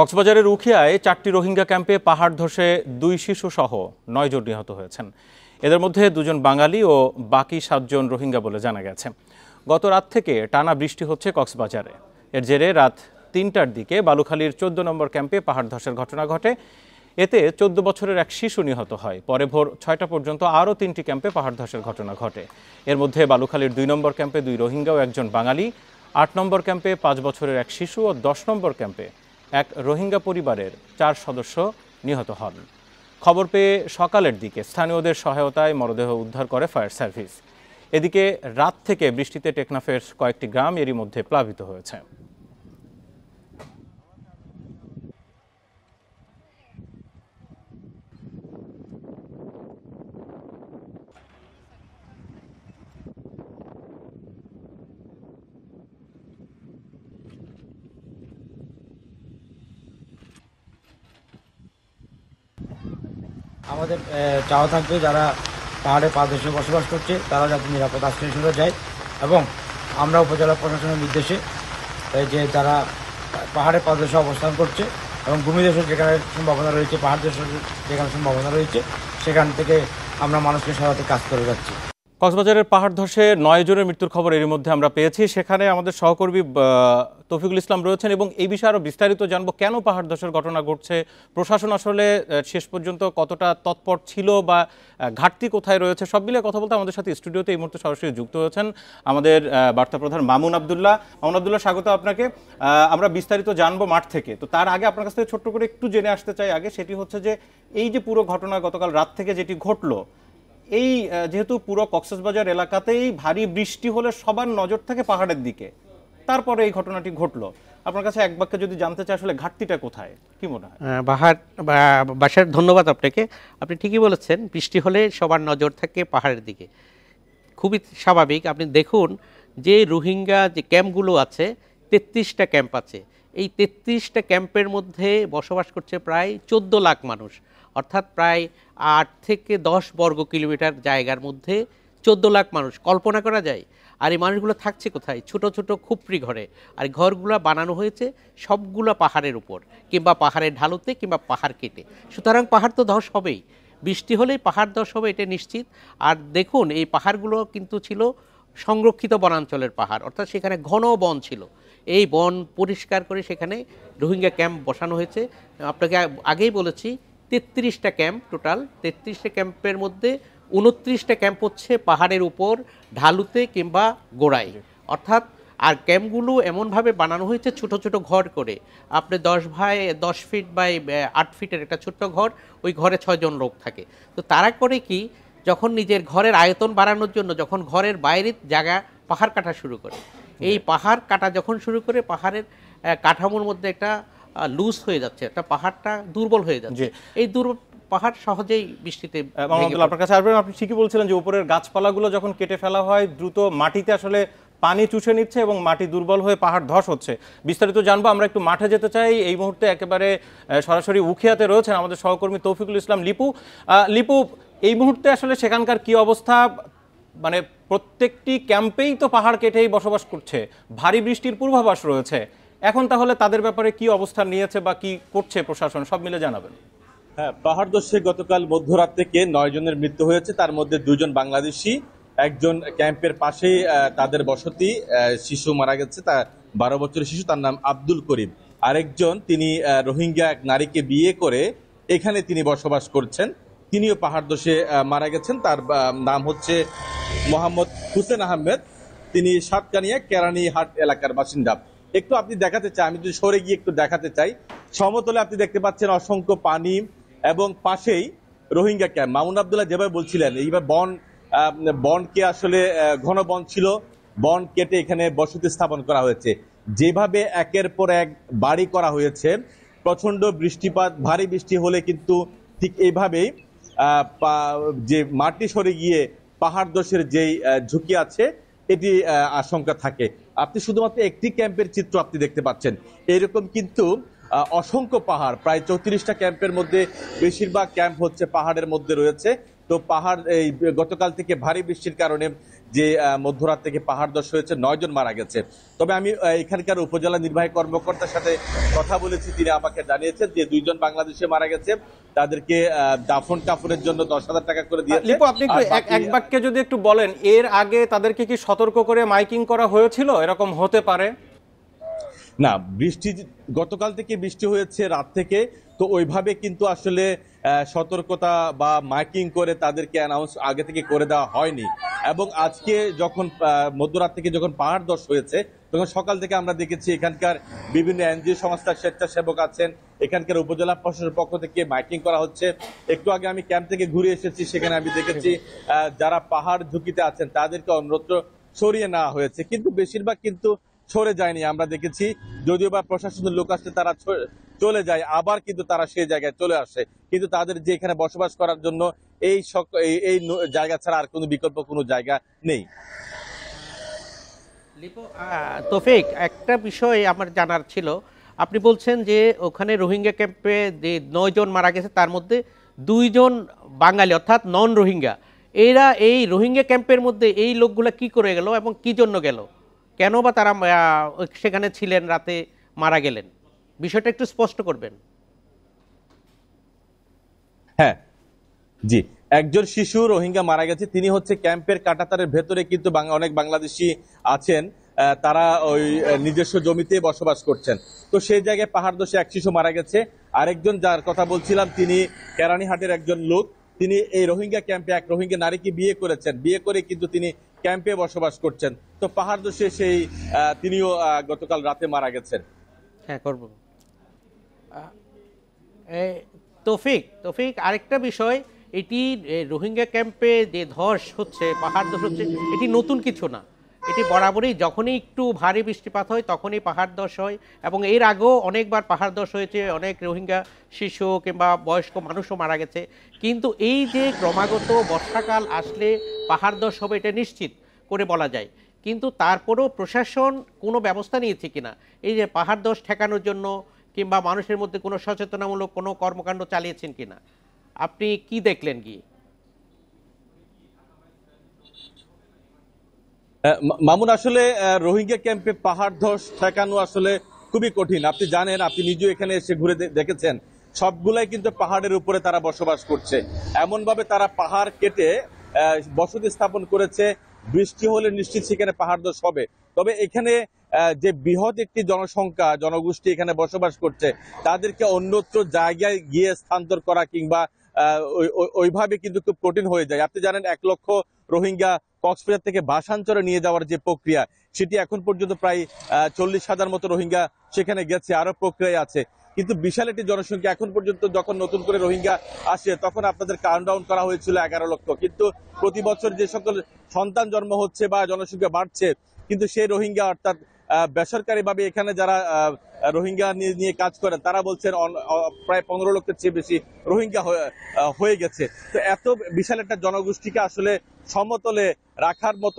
কক্সবাজারের উখিয়ায় চারটি রোহিঙ্গা ক্যাম্পে পাহাড় ধসে দুই শিশুসহ নয়জন নিহত হয়েছেন এদের মধ্যে দুজন বাঙালি ও বাকি সাতজন রোহিঙ্গা বলে জানা গেছে গত রাত থেকে টানা বৃষ্টি হচ্ছে কক্সবাজারে এর জেরে রাত তিনটার দিকে বালুখালীর চোদ্দ নম্বর ক্যাম্পে পাহাড় ধসের ঘটনা ঘটে এতে চোদ্দ বছরের এক শিশু নিহত হয় পরে ভোর ছয়টা পর্যন্ত আরও তিনটি ক্যাম্পে পাহাড় ধসের ঘটনা ঘটে এর মধ্যে বালুখালীর দুই নম্বর ক্যাম্পে দুই রোহিঙ্গা ও একজন বাঙালি আট নম্বর ক্যাম্পে পাঁচ বছরের এক শিশু ও দশ নম্বর ক্যাম্পে এক রোহিঙ্গা পরিবারের চার সদস্য নিহত হন খবর পেয়ে সকালের দিকে স্থানীয়দের সহায়তায় মরদেহ উদ্ধার করে ফায়ার সার্ভিস এদিকে রাত থেকে বৃষ্টিতে টেকনাফের কয়েকটি গ্রাম এরই মধ্যে প্লাবিত হয়েছে আমাদের চাওয়া থাকবে যারা পাহাড়ে পাদেশে বসবাস করছে তারা যাতে নিরাপদ আশ্রয় সুবিধা যায় এবং আমরা উপজেলা প্রশাসনের নির্দেশে যে তারা পাহাড়ে পাদেশে অবস্থান করছে এবং ভূমিদেশের যেখানে সম্ভাবনা রয়েছে পাহাড় দেশের যেখানে সম্ভাবনা রয়েছে সেখান থেকে আমরা মানুষকে সহায়তা কাজ করে যাচ্ছি কক্সবাজারের পাহাড় ধসে নয় জনের মৃত্যুর খবর এরই মধ্যে আমরা পেয়েছি সেখানে আমাদের সহকর্মী তফিকুল ইসলাম রয়েছেন এবং এই বিষয়ে আরও বিস্তারিত জানবো কেন পাহাড় ধসের ঘটনা ঘটছে প্রশাসন আসলে শেষ পর্যন্ত কতটা তৎপর ছিল বা ঘাটতি কোথায় রয়েছে সব মিলে কথা বলতে আমাদের সাথে স্টুডিওতে এই মুহূর্তে সরাসরি যুক্ত হয়েছেন আমাদের বার্তা প্রধান মামুন আবদুল্লাহ মামুন আবদুল্লাহ স্বাগত আপনাকে আমরা বিস্তারিত জানবো মাঠ থেকে তো তার আগে আপনার কাছ থেকে ছোট্ট করে একটু জেনে আসতে চাই আগে সেটি হচ্ছে যে এই যে পুরো ঘটনা গতকাল রাত থেকে যেটি ঘটলো এই যেহেতু পুরো কক্সবাজার এলাকাতেই ভারী বৃষ্টি হলে সবার নজর থাকে পাহাড়ের দিকে তারপরে এই ঘটনাটি ঘটলো আপনার কাছে এক বাক্যে যদি জানতে চাই আসলে ঘাটতিটা কোথায় কি মনে হয় বাহার বাসার ধন্যবাদ আপনাকে আপনি ঠিকই বলেছেন বৃষ্টি হলে সবার নজর থাকে পাহাড়ের দিকে খুবই স্বাভাবিক আপনি দেখুন যে রোহিঙ্গা যে ক্যাম্পগুলো আছে তেত্রিশটা ক্যাম্প আছে এই তেত্রিশটা ক্যাম্পের মধ্যে বসবাস করছে প্রায় চোদ্দ লাখ মানুষ অর্থাৎ প্রায় আট থেকে দশ বর্গ কিলোমিটার জায়গার মধ্যে চোদ্দ লাখ মানুষ কল্পনা করা যায় আর এই মানুষগুলো থাকছে কোথায় ছোট ছোট খুপড়ি ঘরে আর ঘরগুলো বানানো হয়েছে সবগুলো পাহাড়ের উপর কিংবা পাহাড়ের ঢালুতে কিংবা পাহাড় কেটে সুতরাং পাহাড় তো ধস হবেই বৃষ্টি হলেই পাহাড় ধস হবে এটা নিশ্চিত আর দেখুন এই পাহাড়গুলো কিন্তু ছিল সংরক্ষিত বনাঞ্চলের পাহাড় অর্থাৎ সেখানে ঘন বন ছিল এই বন পরিষ্কার করে সেখানে রোহিঙ্গা ক্যাম্প বসানো হয়েছে আপনাকে আগেই বলেছি তেত্রিশটা ক্যাম্প টোটাল তেত্রিশটা ক্যাম্পের মধ্যে উনত্রিশটা ক্যাম্প হচ্ছে পাহাড়ের উপর ঢালুতে কিংবা গোড়ায় অর্থাৎ আর ক্যাম্পগুলো এমনভাবে বানানো হয়েছে ছোট ছোট ঘর করে আপনি দশ ভাই দশ ফিট বাই আট ফিটের একটা ছোট্ট ঘর ওই ঘরে ছয়জন লোক থাকে তো তারা করে কি যখন নিজের ঘরের আয়তন বাড়ানোর জন্য যখন ঘরের বাইরের জায়গা পাহাড় কাটা শুরু করে এই পাহাড় কাটা যখন শুরু করে পাহাড়ের কাঠামোর মধ্যে একটা লুজ হয়ে যাচ্ছে একটা পাহাড়টা দুর্বল হয়ে যাচ্ছে এই দুর্বল পাহাড় সহজেই বৃষ্টিতে আপনার কাছে আসবেন আপনি ঠিকই বলছিলেন যে উপরের গাছপালাগুলো যখন কেটে ফেলা হয় দ্রুত মাটিতে আসলে পানি চুষে নিচ্ছে এবং মাটি দুর্বল হয়ে পাহাড় ধস হচ্ছে বিস্তারিত জানবো আমরা একটু মাঠে যেতে চাই এই মুহূর্তে একেবারে সরাসরি উখিয়াতে রয়েছেন আমাদের সহকর্মী তৌফিকুল ইসলাম লিপু লিপু এই মুহূর্তে আসলে সেখানকার কি অবস্থা মানে প্রত্যেকটি ক্যাম্পেই তো পাহাড় কেটেই বসবাস করছে ভারী বৃষ্টির পূর্বাভাস রয়েছে এখন তাহলে তাদের ব্যাপারে কি অবস্থান নিয়েছে বা কি করছে প্রশাসন সব মিলে জানাবেন হ্যাঁ পাহাড় দোষে গতকাল মধ্যরাত থেকে নয় জনের মৃত্যু হয়েছে তার মধ্যে দুজন বাংলাদেশি একজন ক্যাম্পের পাশেই তাদের বসতি শিশু মারা গেছে তার বারো বছরের শিশু তার নাম আব্দুল করিম আরেকজন তিনি রোহিঙ্গা এক নারীকে বিয়ে করে এখানে তিনি বসবাস করছেন তিনিও পাহাড় দোষে মারা গেছেন তার নাম হচ্ছে মোহাম্মদ হুসেন আহমেদ তিনি সাতকানিয়া হাট এলাকার বাসিন্দা একটু আপনি দেখাতে চাই আমি যদি সরে গিয়ে একটু দেখাতে চাই সমতলে আপনি দেখতে পাচ্ছেন অসংখ্য পানি এবং পাশেই রোহিঙ্গা ক্যাম্প মামুন আবদুল্লাহ যেভাবে বলছিলেন এইভাবে বন বনকে আসলে ঘন বন ছিল বন কেটে এখানে বসতি স্থাপন করা হয়েছে যেভাবে একের পর এক বাড়ি করা হয়েছে প্রচণ্ড বৃষ্টিপাত ভারী বৃষ্টি হলে কিন্তু ঠিক এইভাবেই যে মাটি সরে গিয়ে পাহাড় দোষের যেই ঝুঁকি আছে এটি আশঙ্কা থাকে আপনি শুধুমাত্র একটি ক্যাম্পের চিত্র আপনি দেখতে পাচ্ছেন এরকম কিন্তু অসংখ্য পাহাড় প্রায় চৌত্রিশটা ক্যাম্পের মধ্যে বেশিরভাগ ক্যাম্প হচ্ছে পাহাড়ের মধ্যে রয়েছে তো পাহাড় এই গতকাল থেকে ভারী বৃষ্টির কারণে যে মধ্যরাত থেকে পাহাড় দশ হয়েছে নয়জন মারা গেছে তবে আমি এখানকার উপজেলা নির্বাহী কর্মকর্তার সাথে কথা বলেছি তিনি আমাকে জানিয়েছেন যে দুইজন বাংলাদেশে মারা গেছে তাদেরকে দাফন কাফনের জন্য দশ হাজার টাকা করে দিয়ে আপনি এক বাক্যে যদি একটু বলেন এর আগে তাদেরকে কি সতর্ক করে মাইকিং করা হয়েছিল এরকম হতে পারে না বৃষ্টি গতকাল থেকে বৃষ্টি হয়েছে রাত থেকে তো ওইভাবে কিন্তু আসলে সতর্কতা বা মাইকিং করে তাদেরকে অ্যানাউন্স আগে থেকে করে দেওয়া হয়নি এবং আজকে যখন মধ্যরাত থেকে যখন পাহাড় দর্শ হয়েছে তখন সকাল থেকে আমরা দেখেছি এখানকার বিভিন্ন এনজিও সংস্থার স্বেচ্ছাসেবক আছেন এখানকার উপজেলা প্রশাসনের পক্ষ থেকে মাইকিং করা হচ্ছে একটু আগে আমি ক্যাম্প থেকে ঘুরে এসেছি সেখানে আমি দেখেছি যারা পাহাড় ঝুঁকিতে আছেন তাদেরকে অন্যত্র সরিয়ে নেওয়া হয়েছে কিন্তু বেশিরভাগ কিন্তু সরে যায়নি আমরা দেখেছি যদিও বা প্রশাসনের লোক আসছে তারা চলে যায় আবার কিন্তু তারা সেই জায়গায় চলে আসে কিন্তু তাদের যে এখানে বসবাস করার জন্য এই এই জায়গা ছাড়া আর কোনো বিকল্প কোনো জায়গা নেই তোফিক একটা বিষয় আমার জানার ছিল আপনি বলছেন যে ওখানে রোহিঙ্গা ক্যাম্পে যে নয়জন মারা গেছে তার মধ্যে দুইজন বাঙালি অর্থাৎ নন রোহিঙ্গা এরা এই রোহিঙ্গা ক্যাম্পের মধ্যে এই লোকগুলা কি করে গেল এবং কি জন্য গেল কেন বা তারা সেখানে ছিলেন রাতে মারা গেলেন বিষয়টা একটু স্পষ্ট করবেন হ্যাঁ জি একজন শিশু রোহিঙ্গা মারা গেছে তিনি হচ্ছে ক্যাম্পের কাটাতারের ভেতরে কিন্তু অনেক বাংলাদেশি আছেন তারা ওই নিজস্ব জমিতে বসবাস করছেন তো সেই জায়গায় পাহাড় দোষে এক শিশু মারা গেছে আরেকজন যার কথা বলছিলাম তিনি কেরানিহাটের একজন লোক তিনি এই রোহিঙ্গা ক্যাম্পে এক রোহিঙ্গা নারীকে বিয়ে করেছেন বিয়ে করে কিন্তু তিনি ক্যাম্পে বসবাস করছেন তো পাহাড় দোষে সেই তিনিও গতকাল রাতে মারা গেছেন হ্যাঁ করবো তৌফিক তৌফিক আরেকটা বিষয় এটি রোহিঙ্গা ক্যাম্পে যে ধস হচ্ছে পাহাড় ধস হচ্ছে এটি নতুন কিছু না এটি বরাবরই যখনই একটু ভারী বৃষ্টিপাত হয় তখনই পাহাড় ধস হয় এবং এর আগেও অনেকবার পাহাড় ধস হয়েছে অনেক রোহিঙ্গা শিশু কিংবা বয়স্ক মানুষও মারা গেছে কিন্তু এই যে ক্রমাগত বর্ষাকাল আসলে পাহাড় ধস হবে এটা নিশ্চিত করে বলা যায় কিন্তু তারপরেও প্রশাসন কোনো ব্যবস্থা নিয়েছে কিনা এই যে পাহাড় ধস ঠেকানোর জন্য কিংবা মানুষের মধ্যে কোনো সচেতনামূলক কোনো কর্মকাণ্ড চালিয়েছেন কিনা আপনি কি দেখলেন গিয়ে মামুন আসলে রোহিঙ্গা ক্যাম্পে পাহাড় ধস ঠেকানো আসলে খুবই কঠিন আপনি জানেন আপনি নিজেও এখানে এসে ঘুরে দেখেছেন সবগুলাই কিন্তু পাহাড়ের উপরে তারা বসবাস করছে এমনভাবে তারা পাহাড় কেটে বসতি স্থাপন করেছে বৃষ্টি হলে নিশ্চিত সেখানে পাহাড় ধস হবে তবে এখানে যে বৃহৎ একটি জনসংখ্যা জনগোষ্ঠী এখানে বসবাস করছে তাদেরকে অন্যত্র জায়গায় গিয়ে স্থানান্তর করা কিংবা ওইভাবে কিন্তু খুব কঠিন হয়ে যায় আপনি জানেন এক লক্ষ রোহিঙ্গা কক্সবাজার থেকে ভাষান্তরে নিয়ে যাওয়ার যে প্রক্রিয়া সেটি এখন পর্যন্ত প্রায় চল্লিশ হাজার মতো রোহিঙ্গা সেখানে গেছে আরও প্রক্রিয়া আছে কিন্তু বিশাল একটি জনসংখ্যা এখন পর্যন্ত যখন নতুন করে রোহিঙ্গা আসে তখন আপনাদের কাউন্ট ডাউন করা হয়েছিল এগারো লক্ষ কিন্তু প্রতি বছর যে সকল সন্তান জন্ম হচ্ছে বা জনসংখ্যা বাড়ছে কিন্তু সেই রোহিঙ্গা অর্থাৎ বেসরকারিভাবে এখানে যারা রোহিঙ্গা নিয়ে কাজ করে তারা বলছেন প্রায় পনেরো লক্ষের চেয়ে বেশি রোহিঙ্গা হয়ে গেছে তো এত বিশাল একটা জনগোষ্ঠীকে আসলে সমতলে রাখার মতো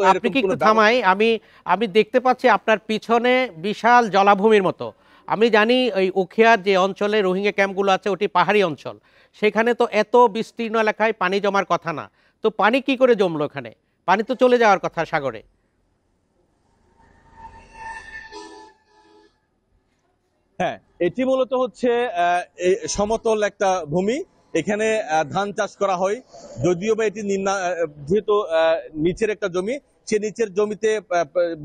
থামাই আমি আমি দেখতে পাচ্ছি আপনার পিছনে বিশাল জলাভূমির মতো আমি জানি ওই উখিয়ার যে অঞ্চলে রোহিঙ্গা ক্যাম্পগুলো আছে ওটি পাহাড়ি অঞ্চল সেখানে তো এত বিস্তীর্ণ এলাকায় পানি জমার কথা না তো পানি কি করে জমলো ওখানে পানি তো চলে যাওয়ার কথা সাগরে হ্যাঁ এটি মূলত হচ্ছে সমতল একটা ভূমি এখানে ধান চাষ করা হয় যদিও বা এটি যেহেতু নিচের একটা জমি সে নিচের জমিতে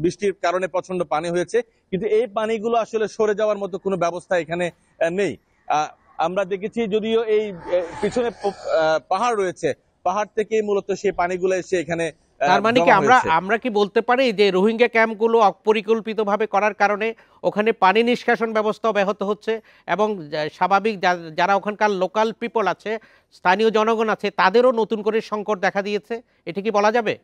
বৃষ্টির কারণে প্রচন্ড পানি হয়েছে কিন্তু এই পানিগুলো আসলে সরে যাওয়ার মতো কোনো ব্যবস্থা এখানে নেই আমরা দেখেছি যদিও এই পিছনে পাহাড় রয়েছে পাহাড় থেকেই মূলত সেই পানিগুলো এসে এখানে তার মানে কি আমরা আমরা কি বলতে পারি যে রোহিঙ্গা ক্যাম্পগুলো অপরিকল্পিতভাবে করার কারণে ওখানে পানি নিষ্কাশন ব্যবস্থা ব্যাহত হচ্ছে এবং স্বাভাবিক যারা ওখানকার লোকাল পিপল আছে স্থানীয় জনগণ আছে তাদেরও নতুন করে সংকট দেখা দিয়েছে এটা কি বলা যাবে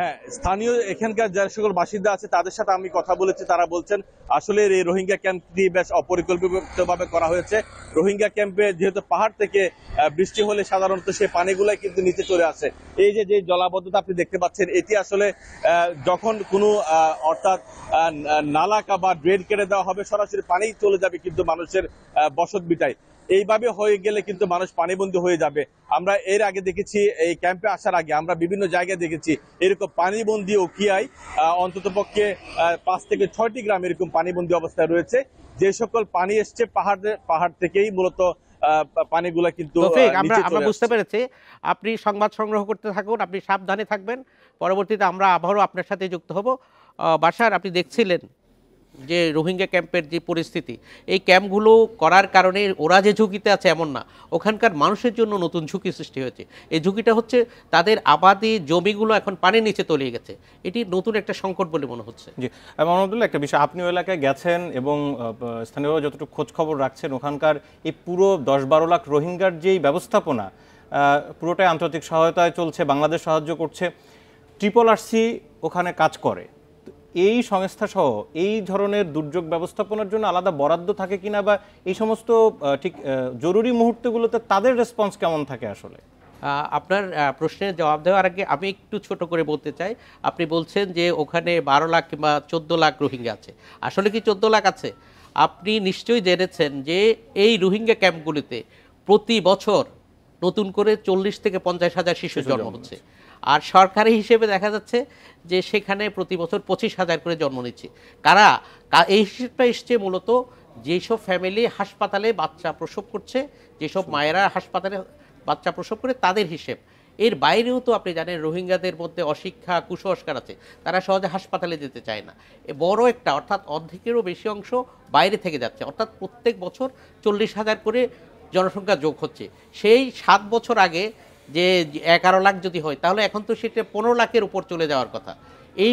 হ্যাঁ স্থানীয় এখানকার যারা সকল বাসিন্দা আছে তাদের সাথে আমি কথা বলেছি তারা বলছেন আসলে এই রোহিঙ্গা ক্যাম্পটি বেশ অপরিকল্পিতভাবে করা হয়েছে রোহিঙ্গা ক্যাম্পে যেহেতু পাহাড় থেকে বৃষ্টি হলে সাধারণত সেই পানিগুলাই কিন্তু নিচে চলে আসে এই যে যে জলাবদ্ধতা আপনি দেখতে পাচ্ছেন এটি আসলে যখন কোনো অর্থাৎ নালাকা বা ড্রেন কেড়ে দেওয়া হবে সরাসরি পানি চলে যাবে কিন্তু মানুষের বসত বিটায় এইভাবে হয়ে গেলে কিন্তু মানুষ পানিবন্দী হয়ে যাবে আমরা এর আগে দেখেছি এই ক্যাম্পে আসার আগে আমরা বিভিন্ন জায়গায় দেখেছি এরকম পানিবন্দি ওকিয়ায় পক্ষে পাঁচ থেকে ছয়টি গ্রাম এরকম পানিবন্দি অবস্থায় রয়েছে যে সকল পানি এসছে পাহাড় পাহাড় থেকেই মূলত পানিগুলা কিন্তু আমরা বুঝতে পেরেছি আপনি সংবাদ সংগ্রহ করতে থাকুন আপনি সাবধানে থাকবেন পরবর্তীতে আমরা আবারও আপনার সাথে যুক্ত হব বাসার আপনি দেখছিলেন যে রোহিঙ্গা ক্যাম্পের যে পরিস্থিতি এই ক্যাম্পগুলো করার কারণে ওরা যে ঝুঁকিতে আছে এমন না ওখানকার মানুষের জন্য নতুন ঝুঁকি সৃষ্টি হয়েছে এই ঝুঁকিটা হচ্ছে তাদের আবাদি জমিগুলো এখন পানির নিচে তলিয়ে গেছে এটি নতুন একটা সংকট বলে মনে হচ্ছে জি মাহমুদুল্লাহ একটা বিষয় আপনি এলাকায় গেছেন এবং স্থানীয়রা যতটুকু খোঁজ খবর রাখছেন ওখানকার এই পুরো দশ বারো লাখ রোহিঙ্গার যেই ব্যবস্থাপনা পুরোটাই আন্তর্জাতিক সহায়তায় চলছে বাংলাদেশ সাহায্য করছে ট্রিপল আরসি ওখানে কাজ করে এই সংস্থাসহ এই ধরনের দুর্যোগ ব্যবস্থাপনার জন্য আলাদা বরাদ্দ থাকে কিনা বা এই সমস্ত ঠিক জরুরি মুহূর্তগুলোতে তাদের রেসপন্স কেমন থাকে আসলে আপনার প্রশ্নের জবাব দেওয়ার আগে আমি একটু ছোট করে বলতে চাই আপনি বলছেন যে ওখানে বারো লাখ কিংবা চোদ্দো লাখ রোহিঙ্গা আছে আসলে কি চোদ্দো লাখ আছে আপনি নিশ্চয়ই জেনেছেন যে এই রোহিঙ্গা ক্যাম্পগুলিতে প্রতি বছর নতুন করে চল্লিশ থেকে পঞ্চাশ হাজার শিশু জন্ম হচ্ছে আর সরকারি হিসেবে দেখা যাচ্ছে যে সেখানে প্রতি বছর পঁচিশ হাজার করে জন্ম নিচ্ছে কারা এই হিসেবটা এসছে মূলত যেসব ফ্যামিলি হাসপাতালে বাচ্চা প্রসব করছে যেসব মায়েরা হাসপাতালে বাচ্চা প্রসব করে তাদের হিসেব এর বাইরেও তো আপনি জানেন রোহিঙ্গাদের মধ্যে অশিক্ষা কুসংস্কার আছে তারা সহজে হাসপাতালে যেতে চায় না এ বড় একটা অর্থাৎ অর্ধেকেরও বেশি অংশ বাইরে থেকে যাচ্ছে অর্থাৎ প্রত্যেক বছর চল্লিশ হাজার করে জনসংখ্যা যোগ হচ্ছে সেই সাত বছর আগে যে এগারো লাখ যদি হয় তাহলে এখন তো সেটা পনেরো লাখের উপর চলে যাওয়ার কথা এই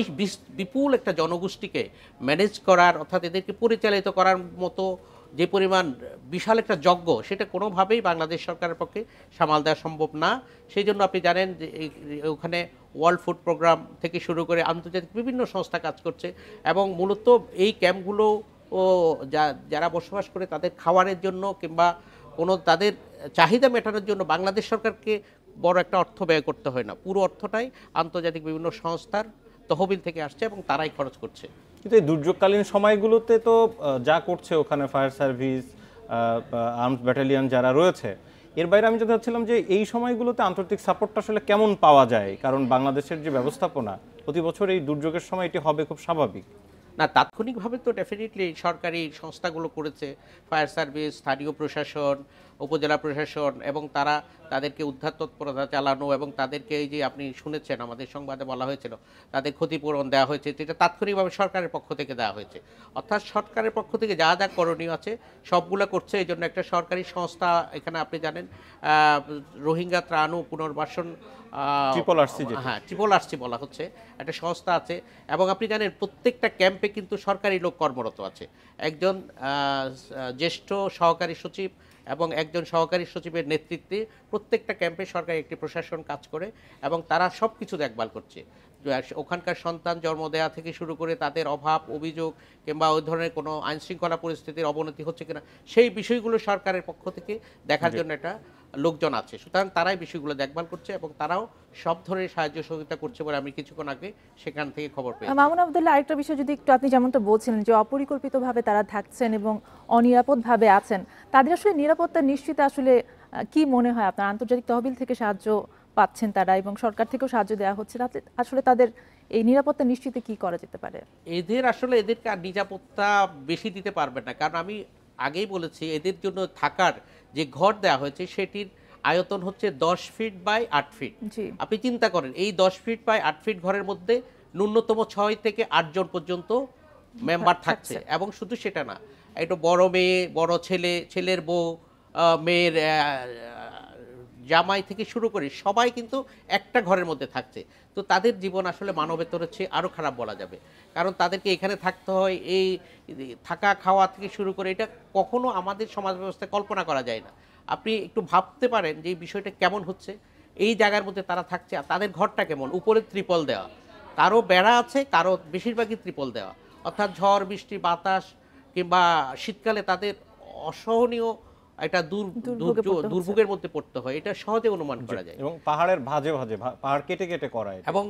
বিপুল একটা জনগোষ্ঠীকে ম্যানেজ করার অর্থাৎ এদেরকে পরিচালিত করার মতো যে পরিমাণ বিশাল একটা যজ্ঞ সেটা কোনোভাবেই বাংলাদেশ সরকারের পক্ষে সামাল দেওয়া সম্ভব না সেই জন্য আপনি জানেন যে ওখানে ওয়ার্ল্ড ফুড প্রোগ্রাম থেকে শুরু করে আন্তর্জাতিক বিভিন্ন সংস্থা কাজ করছে এবং মূলত এই ক্যাম্পগুলো ও যা যারা বসবাস করে তাদের খাওয়ারের জন্য কিংবা কোনো তাদের চাহিদা মেটানোর জন্য বাংলাদেশ সরকারকে বড় একটা অর্থ ব্যয় করতে হয় না পুরো অর্থটাই আন্তর্জাতিক বিভিন্ন সংস্থার তহবিল থেকে আসছে এবং তারাই খরচ করছে কিন্তু এই দুর্যোগকালীন সময়গুলোতে তো যা করছে ওখানে ফায়ার সার্ভিস আর্মস ব্যাটালিয়ান যারা রয়েছে এর বাইরে আমি যেটা চাচ্ছিলাম যে এই সময়গুলোতে আন্তর্জাতিক সাপোর্টটা আসলে কেমন পাওয়া যায় কারণ বাংলাদেশের যে ব্যবস্থাপনা প্রতি বছর এই দুর্যোগের সময় এটি হবে খুব স্বাভাবিক না তাৎক্ষণিকভাবে তো ডেফিনেটলি সরকারি সংস্থাগুলো করেছে ফায়ার সার্ভিস স্থানীয় প্রশাসন উপজেলা প্রশাসন এবং তারা তাদেরকে উদ্ধার তৎপরতা চালানো এবং তাদেরকে এই যে আপনি শুনেছেন আমাদের সংবাদে বলা হয়েছিল তাদের ক্ষতিপূরণ দেওয়া হয়েছে যেটা তাৎক্ষণিকভাবে সরকারের পক্ষ থেকে দেওয়া হয়েছে অর্থাৎ সরকারের পক্ষ থেকে যা যা করণীয় আছে সবগুলো করছে এই জন্য একটা সরকারি সংস্থা এখানে আপনি জানেন রোহিঙ্গা ত্রাণ ও পুনর্বাসন ট্রিপল আরসি হ্যাঁ ট্রিপল আরসি বলা হচ্ছে একটা সংস্থা আছে এবং আপনি জানেন প্রত্যেকটা ক্যাম্পে কিন্তু সরকারি লোক কর্মরত আছে একজন জ্যেষ্ঠ সহকারী সচিব এবং একজন সহকারী সচিবের নেতৃত্বে প্রত্যেকটা ক্যাম্পে সরকার একটি প্রশাসন কাজ করে এবং তারা সব কিছু দেখভাল করছে ওখানকার সন্তান জন্ম দেওয়া থেকে শুরু করে তাদের অভাব অভিযোগ কিংবা ওই ধরনের কোনো আইনশৃঙ্খলা পরিস্থিতির অবনতি হচ্ছে কিনা সেই বিষয়গুলো সরকারের পক্ষ থেকে দেখার জন্য একটা লোকজন আছে সুতরাং তারাই বিষয়গুলো দেখভাল করছে এবং তারাও সব ধরনের সাহায্য সহযোগিতা করছে বলে আমি কিছুক্ষণ আগে সেখান থেকে খবর পেয়েছি মামুন আবদুল্লাহ আরেকটা বিষয় যদি একটু আপনি যেমনটা বলছিলেন যে অপরিকল্পিতভাবে তারা থাকছেন এবং অনিরাপদভাবে আছেন তাদের আসলে নিরাপত্তা নিশ্চিত আসলে কি মনে হয় আপনার আন্তর্জাতিক তহবিল থেকে সাহায্য পাচ্ছেন তারা এবং সরকার থেকেও সাহায্য দেওয়া হচ্ছে আসলে তাদের এই নিরাপত্তা নিশ্চিত কি করা যেতে পারে এদের আসলে এদেরকে আর নিরাপত্তা বেশি দিতে পারবে না কারণ আমি আগেই বলেছি এদের জন্য থাকার যে ঘর দেওয়া হয়েছে সেটির আয়তন হচ্ছে দশ ফিট বাই আট ফিট আপনি চিন্তা করেন এই দশ ফিট বাই আট ফিট ঘরের মধ্যে ন্যূনতম ছয় থেকে আটজন পর্যন্ত মেম্বার থাকছে এবং শুধু সেটা না একটু বড় মেয়ে বড় ছেলে ছেলের বউ মেয়ের জামাই থেকে শুরু করে সবাই কিন্তু একটা ঘরের মধ্যে থাকছে তো তাদের জীবন আসলে মানবেতর চেয়ে আরও খারাপ বলা যাবে কারণ তাদেরকে এখানে থাকতে হয় এই থাকা খাওয়া থেকে শুরু করে এটা কখনো আমাদের সমাজ ব্যবস্থায় কল্পনা করা যায় না আপনি একটু ভাবতে পারেন যে এই বিষয়টা কেমন হচ্ছে এই জায়গার মধ্যে তারা থাকছে আর তাদের ঘরটা কেমন উপরে ত্রিপল দেওয়া কারো বেড়া আছে কারো বেশিরভাগই ত্রিপল দেওয়া অর্থাৎ ঝড় বৃষ্টি বাতাস কিংবা শীতকালে তাদের অসহনীয় একটা দুর্ভোগের মধ্যে পড়তে হয় এটা সহজে অনুমান করা যায় এবং পাহাড়ের ভাজে ভাজে পাহাড় কেটে কেটে করা এবং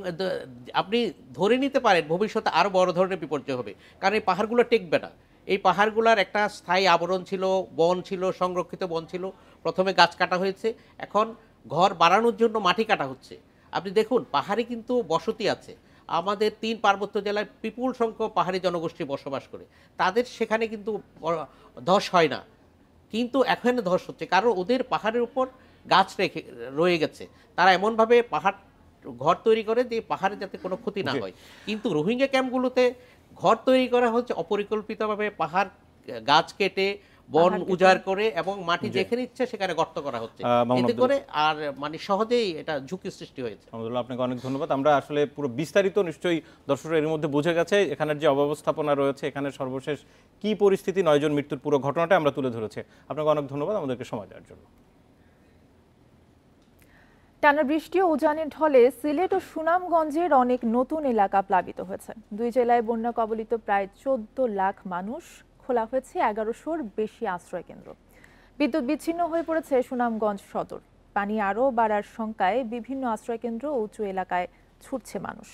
আপনি ধরে নিতে পারেন ভবিষ্যতে আরও বড় ধরনের বিপর্যয় হবে কারণ এই পাহাড়গুলো টেকবে না এই পাহাড়গুলোর একটা স্থায়ী আবরণ ছিল বন ছিল সংরক্ষিত বন ছিল প্রথমে গাছ কাটা হয়েছে এখন ঘর বাড়ানোর জন্য মাটি কাটা হচ্ছে আপনি দেখুন পাহাড়ে কিন্তু বসতি আছে আমাদের তিন পার্বত্য জেলায় বিপুল সংখ্যক পাহাড়ি জনগোষ্ঠী বসবাস করে তাদের সেখানে কিন্তু ধস হয় না কিন্তু এখানে ধস হচ্ছে কারণ ওদের পাহাড়ের উপর গাছ রেখে রয়ে গেছে তারা এমনভাবে পাহাড় ঘর তৈরি করে যে পাহাড়ে যাতে কোনো ক্ষতি না হয় কিন্তু রোহিঙ্গা ক্যাম্পগুলোতে ঘর তৈরি করা হচ্ছে অপরিকল্পিতভাবে পাহাড় গাছ কেটে বন উজাড় করে এবং মাটি যেখানে ইচ্ছে সেখানে গর্ত করা হচ্ছে এতে করে আর মানে সহজেই এটা ঝুঁকি সৃষ্টি হয়েছে আহমদুল্লাহ আপনাকে অনেক ধন্যবাদ আমরা আসলে পুরো বিস্তারিত নিশ্চয়ই দর্শকরা এর মধ্যে বুঝে গেছে এখানের যে অব্যবস্থাপনা রয়েছে এখানে সর্বশেষ কি পরিস্থিতি নয়জন মৃত্যুর পুরো ঘটনাটা আমরা তুলে ধরেছে আপনাকে অনেক ধন্যবাদ আমাদেরকে সময় দেওয়ার জন্য টানা বৃষ্টি ও উজানের ঢলে সিলেট ও সুনামগঞ্জের অনেক নতুন এলাকা প্লাবিত হয়েছে দুই জেলায় বন্যা কবলিত প্রায় চোদ্দ লাখ মানুষ খোলা হয়েছে এগারোশোর বেশি আশ্রয়কেন্দ্র বিদ্যুৎ বিচ্ছিন্ন হয়ে পড়েছে সুনামগঞ্জ সদর পানি আরও বাড়ার শঙ্কায় বিভিন্ন আশ্রয়কেন্দ্র উঁচু এলাকায় ছুটছে মানুষ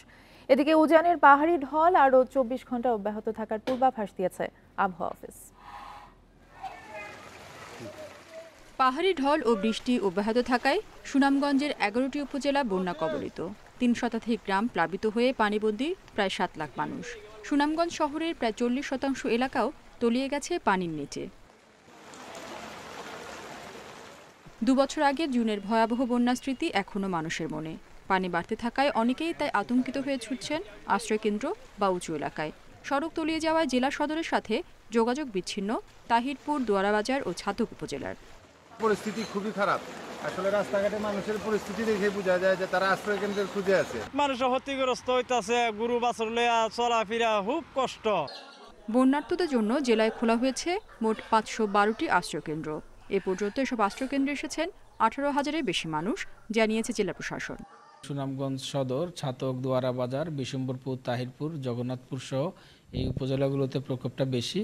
এদিকে উজানের পাহাড়ি ঢল আরও চব্বিশ ঘন্টা অব্যাহত থাকার পূর্বাভাস দিয়েছে আবহাওয়া অফিস পাহাড়ি ঢল ও বৃষ্টি অব্যাহত থাকায় সুনামগঞ্জের এগারোটি উপজেলা বন্যা কবলিত তিন শতাধিক গ্রাম প্লাবিত হয়ে পানিবন্দী প্রায় সাত লাখ মানুষ সুনামগঞ্জ শহরের প্রায় চল্লিশ শতাংশ এলাকাও তলিয়ে গেছে পানির নিচে দুবছর আগে জুনের ভয়াবহ বন্যার স্মৃতি এখনও মানুষের মনে পানি বাড়তে থাকায় অনেকেই তাই আতঙ্কিত হয়ে ছুটছেন আশ্রয়কেন্দ্র বা উঁচু এলাকায় সড়ক তলিয়ে যাওয়ায় জেলা সদরের সাথে যোগাযোগ বিচ্ছিন্ন তাহিরপুর দোয়ারাবাজার ও ছাতক উপজেলার পরিস্থিতি খুবই খারাপ আসলে রাস্তাঘাটে মানুষের পরিস্থিতি দেখে বোঝা যায় যে তারা আশ্রয় কেন্দ্রের খুঁজে আছে মানুষ ক্ষতিগ্রস্ত হইতাছে গুরু বাছর লেয়া চলাফেরা খুব কষ্ট বন্যার্থদের জন্য জেলায় খোলা হয়েছে মোট পাঁচশো বারোটি আশ্রয়কেন্দ্র এ পর্যন্ত এসব আশ্রয়কেন্দ্রে এসেছেন আঠারো হাজারের বেশি মানুষ জানিয়েছে জেলা প্রশাসন সুনামগঞ্জ সদর ছাতক দোয়ারা বাজার বিশম্বরপুর তাহিরপুর জগন্নাথপুর সহ এই উপজেলাগুলোতে প্রকোপটা বেশি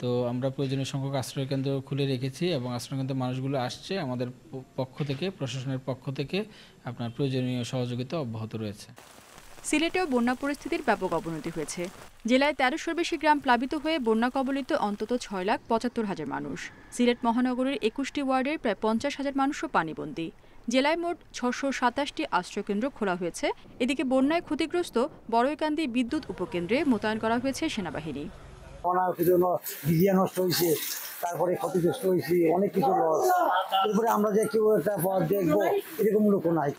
তো আমরা প্রয়োজনীয় সংখ্যক আশ্রয়কেন্দ্র খুলে রেখেছি এবং আশ্রয়কেন্দ্র মানুষগুলো আসছে আমাদের পক্ষ থেকে প্রশাসনের পক্ষ থেকে আপনার প্রয়োজনীয় সহযোগিতা অব্যাহত রয়েছে সিলেটেও বন্যা পরিস্থিতির ব্যাপক অবনতি হয়েছে জেলায় তেরোশোর বেশি গ্রাম প্লাবিত হয়ে বন্যা কবলিত অন্তত ছয় লাখ পঁচাত্তর হাজার মানুষ সিলেট মহানগরের একুশটি ওয়ার্ডের প্রায় পঞ্চাশ হাজার মানুষও পানিবন্দী জেলায় মোট ছশো সাতাশটি আশ্রয়কেন্দ্র খোলা হয়েছে এদিকে বন্যায় ক্ষতিগ্রস্ত বড়ইকান্দি বিদ্যুৎ উপকেন্দ্রে মোতায়েন করা হয়েছে সেনাবাহিনী নষ্ট হয়েছে তারপরে ক্ষতিগ্রস্ত অনেক কিছু আমরা যে কেউ একটা দেখবো এরকম লোক নাই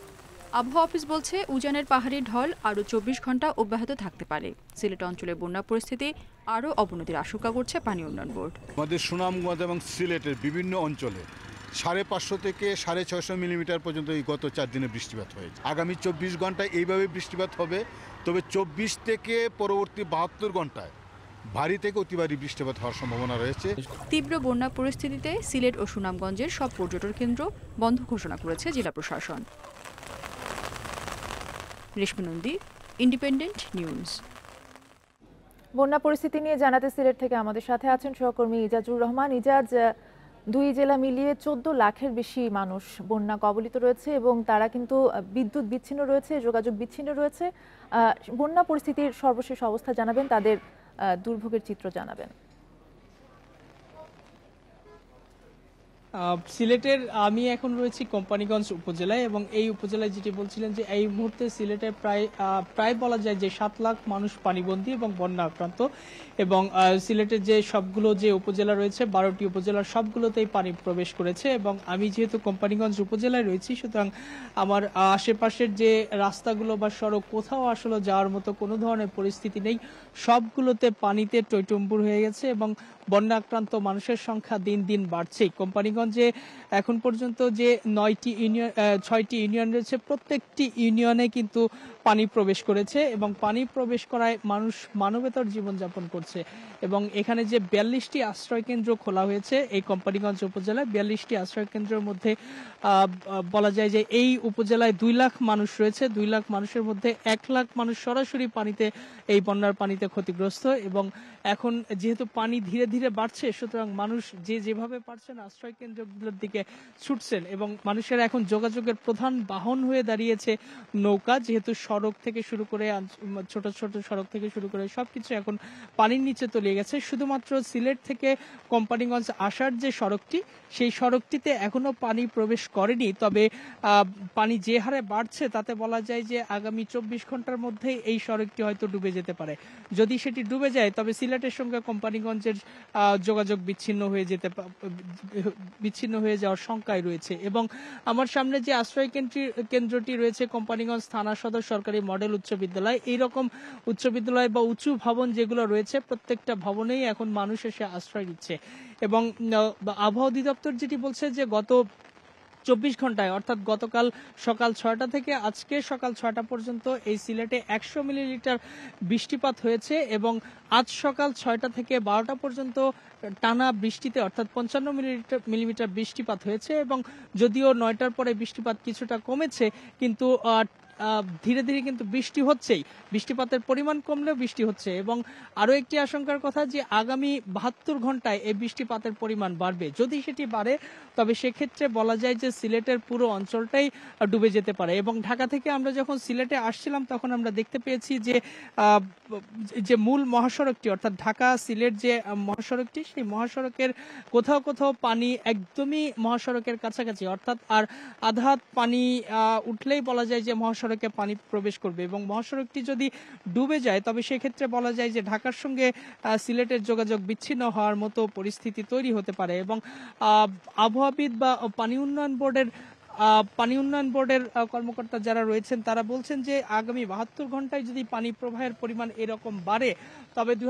আবহাওয়া অফিস বলছে উজানের পাহাড়ি ঢল আরও চব্বিশ ঘন্টা অব্যাহত থাকতে পারে সিলেট অঞ্চলের বন্যা পরিস্থিতি আরও অবনতির আশঙ্কা করছে পানি উন্নয়ন বোর্ড আমাদের সুনামগঞ্জ এবং সিলেটের বিভিন্ন অঞ্চলে সাড়ে পাঁচশো থেকে সাড়ে ছয়শো মিলিমিটার পর্যন্ত এই গত চার দিনে বৃষ্টিপাত হয়েছে আগামী চব্বিশ ঘন্টায় এইভাবে বৃষ্টিপাত হবে তবে চব্বিশ থেকে পরবর্তী বাহাত্তর ঘন্টায় ভারী থেকে অতি ভারী বৃষ্টিপাত হওয়ার সম্ভাবনা রয়েছে তীব্র বন্যা পরিস্থিতিতে সিলেট ও সুনামগঞ্জের সব পর্যটন কেন্দ্র বন্ধ ঘোষণা করেছে জেলা প্রশাসন রেশমা নন্দী ইন্ডিপেন্ডেন্ট নিউজ বন্যা পরিস্থিতি নিয়ে জানাতে সিলেট থেকে আমাদের সাথে আছেন সহকর্মী ইজাজুর রহমান ইজাজ দুই জেলা মিলিয়ে চোদ্দ লাখের বেশি মানুষ বন্যা কবলিত রয়েছে এবং তারা কিন্তু বিদ্যুৎ বিচ্ছিন্ন রয়েছে যোগাযোগ বিচ্ছিন্ন রয়েছে বন্যা পরিস্থিতির সর্বশেষ অবস্থা জানাবেন তাদের দুর্ভোগের চিত্র জানাবেন সিলেটের আমি এখন রয়েছি কোম্পানিগঞ্জ উপজেলায় এবং এই উপজেলায় যেটি বলছিলেন যে এই মুহূর্তে সিলেটে প্রায় প্রায় বলা যায় যে সাত লাখ মানুষ পানিবন্দী এবং বন্যা আক্রান্ত এবং সিলেটের যে সবগুলো যে উপজেলা রয়েছে বারোটি উপজেলার সবগুলোতেই পানি প্রবেশ করেছে এবং আমি যেহেতু কোম্পানিগঞ্জ উপজেলায় রয়েছি সুতরাং আমার আশেপাশের যে রাস্তাগুলো বা সড়ক কোথাও আসলে যাওয়ার মতো কোনো ধরনের পরিস্থিতি নেই সবগুলোতে পানিতে টৈটম্বুর হয়ে গেছে এবং বন্যা আক্রান্ত মানুষের সংখ্যা দিন দিন বাড়ছে কোম্পানিগঞ্জ সুনামগঞ্জে এখন পর্যন্ত যে নয়টি ইউনিয়ন ছয়টি ইউনিয়ন রয়েছে প্রত্যেকটি ইউনিয়নে কিন্তু পানি প্রবেশ করেছে এবং পানি প্রবেশ করায় মানুষ মানবেতর জীবনযাপন করছে এবং এখানে যে বিয়াল্লিশটি আশ্রয়কেন্দ্র খোলা হয়েছে এই কোম্পানিগঞ্জ উপজেলায় বিয়াল্লিশটি আশ্রয়কেন্দ্রের মধ্যে বলা যায় যে এই উপজেলায় দুই লাখ মানুষ রয়েছে দুই লাখ মানুষের মধ্যে এক লাখ মানুষ সরাসরি পানিতে এই বন্যার পানিতে ক্ষতিগ্রস্ত এবং এখন যেহেতু পানি ধীরে ধীরে বাড়ছে সুতরাং মানুষ যে যেভাবে পারছেন আশ্রয় কেন্দ্রগুলোর দিকে ছুটছেন এবং মানুষের এখন যোগাযোগের প্রধান বাহন হয়ে দাঁড়িয়েছে নৌকা যেহেতু সড়ক থেকে শুরু করে ছোট ছোট সড়ক থেকে শুরু করে সবকিছু এখন পানির নিচে তলিয়ে গেছে শুধুমাত্র সিলেট থেকে কোম্পানিগঞ্জ আসার যে সড়কটি সেই সড়কটিতে এখনো পানি প্রবেশ করেনি তবে পানি যে হারে বাড়ছে তাতে বলা যায় যে আগামী চব্বিশ ঘন্টার মধ্যে এই সড়কটি হয়তো ডুবে যেতে পারে যদি সেটি ডুবে যায় তবে সিলেটের সঙ্গে কোম্পানিগঞ্জের যোগাযোগ বিচ্ছিন্ন হয়ে যেতে বিচ্ছিন্ন হয়ে যাওয়ার শঙ্কায় রয়েছে এবং আমার সামনে যে আশ্রয় কেন্দ্রটি রয়েছে কোম্পানিগঞ্জ থানা সদর সরকারি মডেল উচ্চ বিদ্যালয় এইরকম উচ্চ বিদ্যালয় বা উঁচু ভবন যেগুলো রয়েছে প্রত্যেকটা ভবনেই এখন মানুষ এসে আশ্রয় দিচ্ছে এবং আবহাওয়া অধিদপ্তর যেটি বলছে যে গত চব্বিশ ঘন্টায় অর্থাৎ গতকাল সকাল ছয়টা থেকে আজকে সকাল ছয়টা পর্যন্ত এই সিলেটে একশো মিলিলিটার বৃষ্টিপাত হয়েছে এবং আজ সকাল ছয়টা থেকে বারোটা পর্যন্ত টানা বৃষ্টিতে অর্থাৎ পঞ্চান্ন মিলিলিটার মিলিমিটার বৃষ্টিপাত হয়েছে এবং যদিও নয়টার পরে বৃষ্টিপাত কিছুটা কমেছে কিন্তু ধীরে ধীরে কিন্তু বৃষ্টি হচ্ছেই বৃষ্টিপাতের পরিমাণ কমলেও বৃষ্টি হচ্ছে এবং আরও একটি আশঙ্কার কথা যে আগামী বাহাত্তর ঘন্টায় এই বৃষ্টিপাতের পরিমাণ বাড়বে যদি সেটি বাড়ে তবে সেক্ষেত্রে বলা যায় যে সিলেটের পুরো অঞ্চলটাই ডুবে যেতে পারে এবং ঢাকা থেকে আমরা যখন সিলেটে আসছিলাম তখন আমরা দেখতে পেয়েছি যে যে মূল মহাসড়কটি অর্থাৎ ঢাকা সিলেট যে মহাসড়কটি সেই মহাসড়কের কোথাও কোথাও পানি একদমই মহাসড়কের কাছাকাছি অর্থাৎ আর আধাত পানি উঠলেই বলা যায় যে মহাসড়ক মহাসড়কে পানি প্রবেশ করবে এবং মহাসড়কটি যদি ডুবে যায় তবে সেক্ষেত্রে বলা যায় যে ঢাকার সঙ্গে সিলেটের যোগাযোগ বিচ্ছিন্ন হওয়ার মতো পরিস্থিতি তৈরি হতে পারে এবং আবহাওয়াবিদ বা পানি উন্নয়ন বোর্ডের পানি উন্নয়ন বোর্ডের কর্মকর্তা যারা রয়েছেন তারা বলছেন যে আগামী বাহাত্তর ঘন্টায় যদি পানি প্রবাহের পরিমাণ এরকম বাড়ে তবে দুই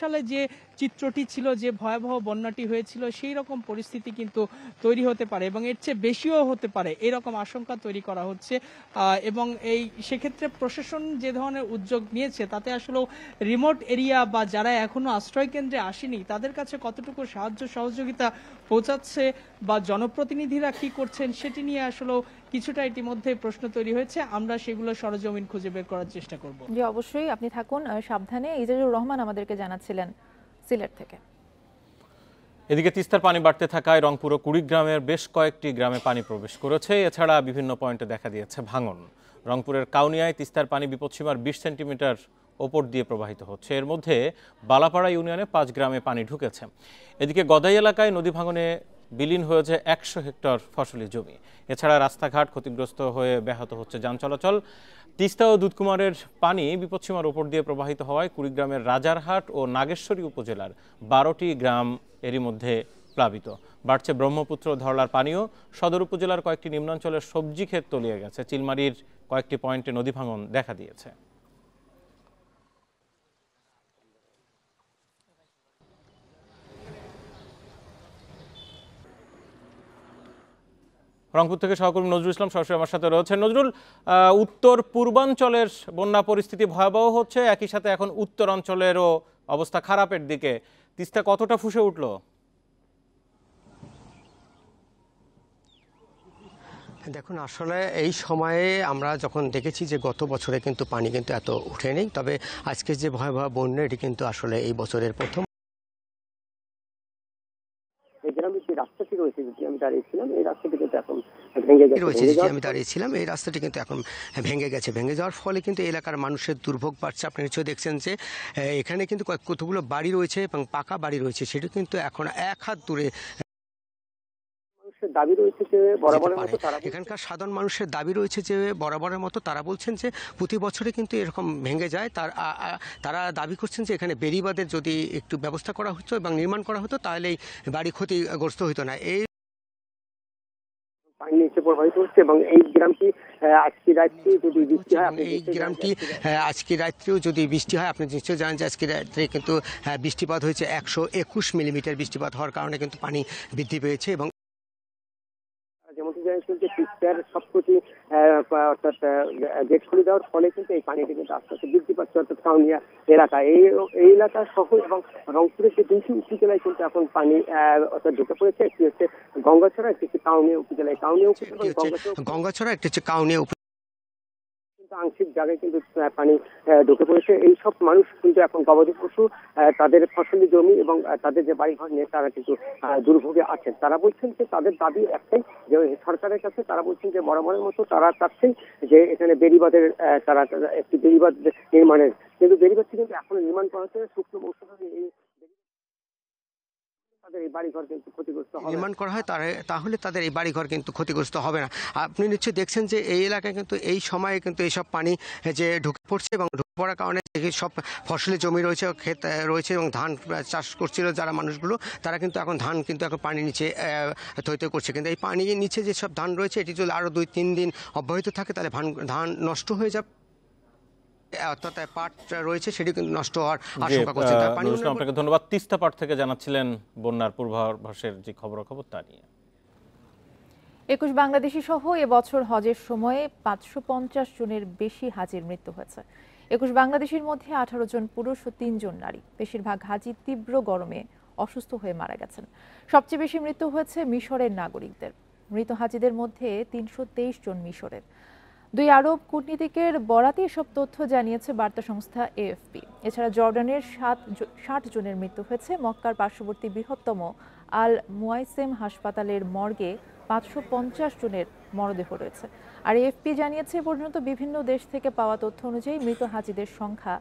সালে যে চিত্রটি ছিল যে ভয়াবহ বন্যাটি হয়েছিল সেই রকম পরিস্থিতি কিন্তু তৈরি হতে পারে এবং এর চেয়ে বেশিও হতে পারে এরকম আশঙ্কা তৈরি করা হচ্ছে এবং এই সেক্ষেত্রে প্রশাসন যে ধরনের উদ্যোগ নিয়েছে তাতে আসলে রিমোট এরিয়া বা যারা এখনো আশ্রয় কেন্দ্রে আসেনি তাদের কাছে কতটুকু সাহায্য সহযোগিতা পৌঁছাচ্ছে বা জনপ্রতিনিধিরা কি করছেন সেটি নিয়ে আসলে কিছুটা ইতিমধ্যে প্রশ্ন তৈরি হয়েছে আমরা সেগুলো সরজমিন খুঁজে বের করার চেষ্টা করব জি অবশ্যই আপনি থাকুন সাবধানে ইজাজুর রহমান আমাদেরকে জানাচ্ছিলেন সিলেট থেকে এদিকে তিস্তার পানি বাড়তে থাকায় রংপুর ও কুড়িগ্রামের বেশ কয়েকটি গ্রামে পানি প্রবেশ করেছে এছাড়া বিভিন্ন পয়েন্টে দেখা দিয়েছে ভাঙন রংপুরের কাউনিয়ায় তিস্তার পানি বিপদসীমার বিশ সেন্টিমিটার ওপর দিয়ে প্রবাহিত হচ্ছে এর মধ্যে বালাপাড়া ইউনিয়নে পাঁচ গ্রামে পানি ঢুকেছে এদিকে গদাই এলাকায় নদী ভাঙনে বিলীন হয়েছে একশো হেক্টর ফসলি জমি এছাড়া রাস্তাঘাট ক্ষতিগ্রস্ত হয়ে ব্যাহত হচ্ছে যান চলাচল তিস্তা ও দুধকুমারের পানি বিপদসীমার ওপর দিয়ে প্রবাহিত হওয়ায় কুড়িগ্রামের রাজারহাট ও নাগেশ্বরী উপজেলার বারোটি গ্রাম এরই মধ্যে প্লাবিত বাড়ছে ব্রহ্মপুত্র ধরলার পানিও সদর উপজেলার কয়েকটি নিম্নাঞ্চলের সবজি ক্ষেত তলিয়ে গেছে চিলমারির কয়েকটি পয়েন্টে নদী ভাঙন দেখা দিয়েছে রংপুর থেকে সহকর্মী নজরুল ইসলাম সরাসরি আমার সাথে রয়েছেন নজরুল উত্তর পূর্বাঞ্চলের বন্যা পরিস্থিতি ভয়াবহ হচ্ছে একই সাথে এখন উত্তর অঞ্চলেরও অবস্থা খারাপের দিকে তিস্তা কতটা ফুসে উঠল দেখুন আসলে এই সময়ে আমরা যখন দেখেছি যে গত বছরে কিন্তু পানি কিন্তু এত উঠেনি তবে আজকে যে ভয়াবহ বন্যা এটি কিন্তু আসলে এই বছরের প্রথম রয়েছে যেটি আমি দাঁড়িয়েছিলাম এই রাস্তাটি কিন্তু এখন ভেঙে গেছে আমি দাঁড়িয়েছিলাম এই রাস্তাটি কিন্তু এখন ভেঙে গেছে ভেঙে যাওয়ার ফলে কিন্তু এলাকার মানুষের দুর্ভোগ বাড়ছে আপনি নিশ্চয়ই দেখছেন যে এখানে কিন্তু কতগুলো বাড়ি রয়েছে এবং পাকা বাড়ি রয়েছে সেটি কিন্তু এখন এক হাত দূরে মানুষের দাবি রয়েছে যে বরাবরের মতো তারা এখানকার সাধারণ মানুষের দাবি রয়েছে যে বরাবরের মতো তারা বলছেন যে প্রতি বছরে কিন্তু এরকম ভেঙে যায় তার তারা দাবি করছেন যে এখানে বেরিবাদের যদি একটু ব্যবস্থা করা হতো এবং নির্মাণ করা হতো তাহলে বাড়ি ক্ষতিগ্রস্ত হতো না এই পানি নিচে এবং এই গ্রামটি আজকে রাত্রেও যদি বৃষ্টি হয় এই গ্রামটি যদি বৃষ্টি হয় আপনি নিশ্চয় জানেন যে আজকে রাত্রে কিন্তু বৃষ্টিপাত হয়েছে একশো একুশ মিলিমিটার বৃষ্টিপাত হওয়ার কারণে কিন্তু পানি বৃদ্ধি পেয়েছে এবং রাস্তার সবকটি অর্থাৎ গেট খুলে দেওয়ার ফলে কিন্তু এই পানিটি কিন্তু আস্তে আস্তে বৃদ্ধি পাচ্ছে অর্থাৎ কাউনিয়া এলাকা এই এই এলাকা সহ এবং রংপুরের যে দুইটি উপজেলায় কিন্তু এখন পানি অর্থাৎ ঢুকে পড়েছে একটি হচ্ছে গঙ্গাছড়া একটি হচ্ছে কাউনিয়া উপজেলায় কাউনিয়া উপজেলা গঙ্গাছড়া একটি হচ্ছে কাউনিয়া কিন্তু আংশিক জায়গায় কিন্তু পানি ঢুকে পড়েছে এইসব মানুষ কিন্তু এখন গবাদি পশু তাদের ফসলি জমি এবং তাদের যে বাড়িঘর নিয়ে তারা কিন্তু দুর্ভোগে আছেন তারা বলছেন যে তাদের দাবি একটাই যে সরকারের কাছে তারা বলছেন যে বরাবরের মতো তারা চাচ্ছেন যে এখানে বেরিবাদের তারা একটি বেরিবাদ নির্মাণের কিন্তু বেড়িবাদটি কিন্তু এখন নির্মাণ করা হচ্ছে শুকনো মৌসুমে তাদের এই কিন্তু ক্ষতিগ্রস্ত হবে করা হয় তাহলে তাদের এই বাড়িঘর কিন্তু ক্ষতিগ্রস্ত হবে না আপনি নিশ্চয়ই দেখছেন যে এই এলাকায় কিন্তু এই সময়ে কিন্তু এইসব পানি যে ঢুকে পড়ছে এবং ঢুকে পড়ার কারণে সব ফসলের জমি রয়েছে ক্ষেত রয়েছে এবং ধান চাষ করছিল যারা মানুষগুলো তারা কিন্তু এখন ধান কিন্তু এখন পানির নিচে থইতে করছে কিন্তু এই পানির নিচে যেসব ধান রয়েছে এটি যদি আরও দুই তিন দিন অব্যাহত থাকে তাহলে ধান নষ্ট হয়ে যাবে অর্থাৎ পাট রয়েছে সেটি কিন্তু নষ্ট হওয়ার আশঙ্কা করছে আপনাকে ধন্যবাদ তিস্তা পাট থেকে জানাচ্ছিলেন বন্যার পূর্বাভাসের যে খবর খবর তা নিয়ে একুশ বাংলাদেশি সহ এবছর হজের সময়ে পাঁচশো পঞ্চাশ জনের বেশি হাজির মৃত্যু হয়েছে একুশ বাংলাদেশির মধ্যে আঠারো জন পুরুষ ও তিনজন নারী বেশিরভাগ হাজি তীব্র গরমে অসুস্থ হয়ে মারা গেছেন সবচেয়ে বেশি মৃত্যু হয়েছে মিশরের নাগরিকদের মৃত হাজিদের মধ্যে তিনশো জন মিশরের দুই আরব কূটনীতিকের বরাতে এসব তথ্য জানিয়েছে বার্তা সংস্থা এএফপি এছাড়া জর্ডানের সাত ষাট জনের মৃত্যু হয়েছে মক্কার পার্শ্ববর্তী বৃহত্তম আল মুয়াইসেম হাসপাতালের মর্গে পাঁচশো পঞ্চাশ জনের মরদেহ রয়েছে আর এএফপি জানিয়েছে পর্যন্ত বিভিন্ন দেশ থেকে পাওয়া তথ্য অনুযায়ী মৃত হাজিদের সংখ্যা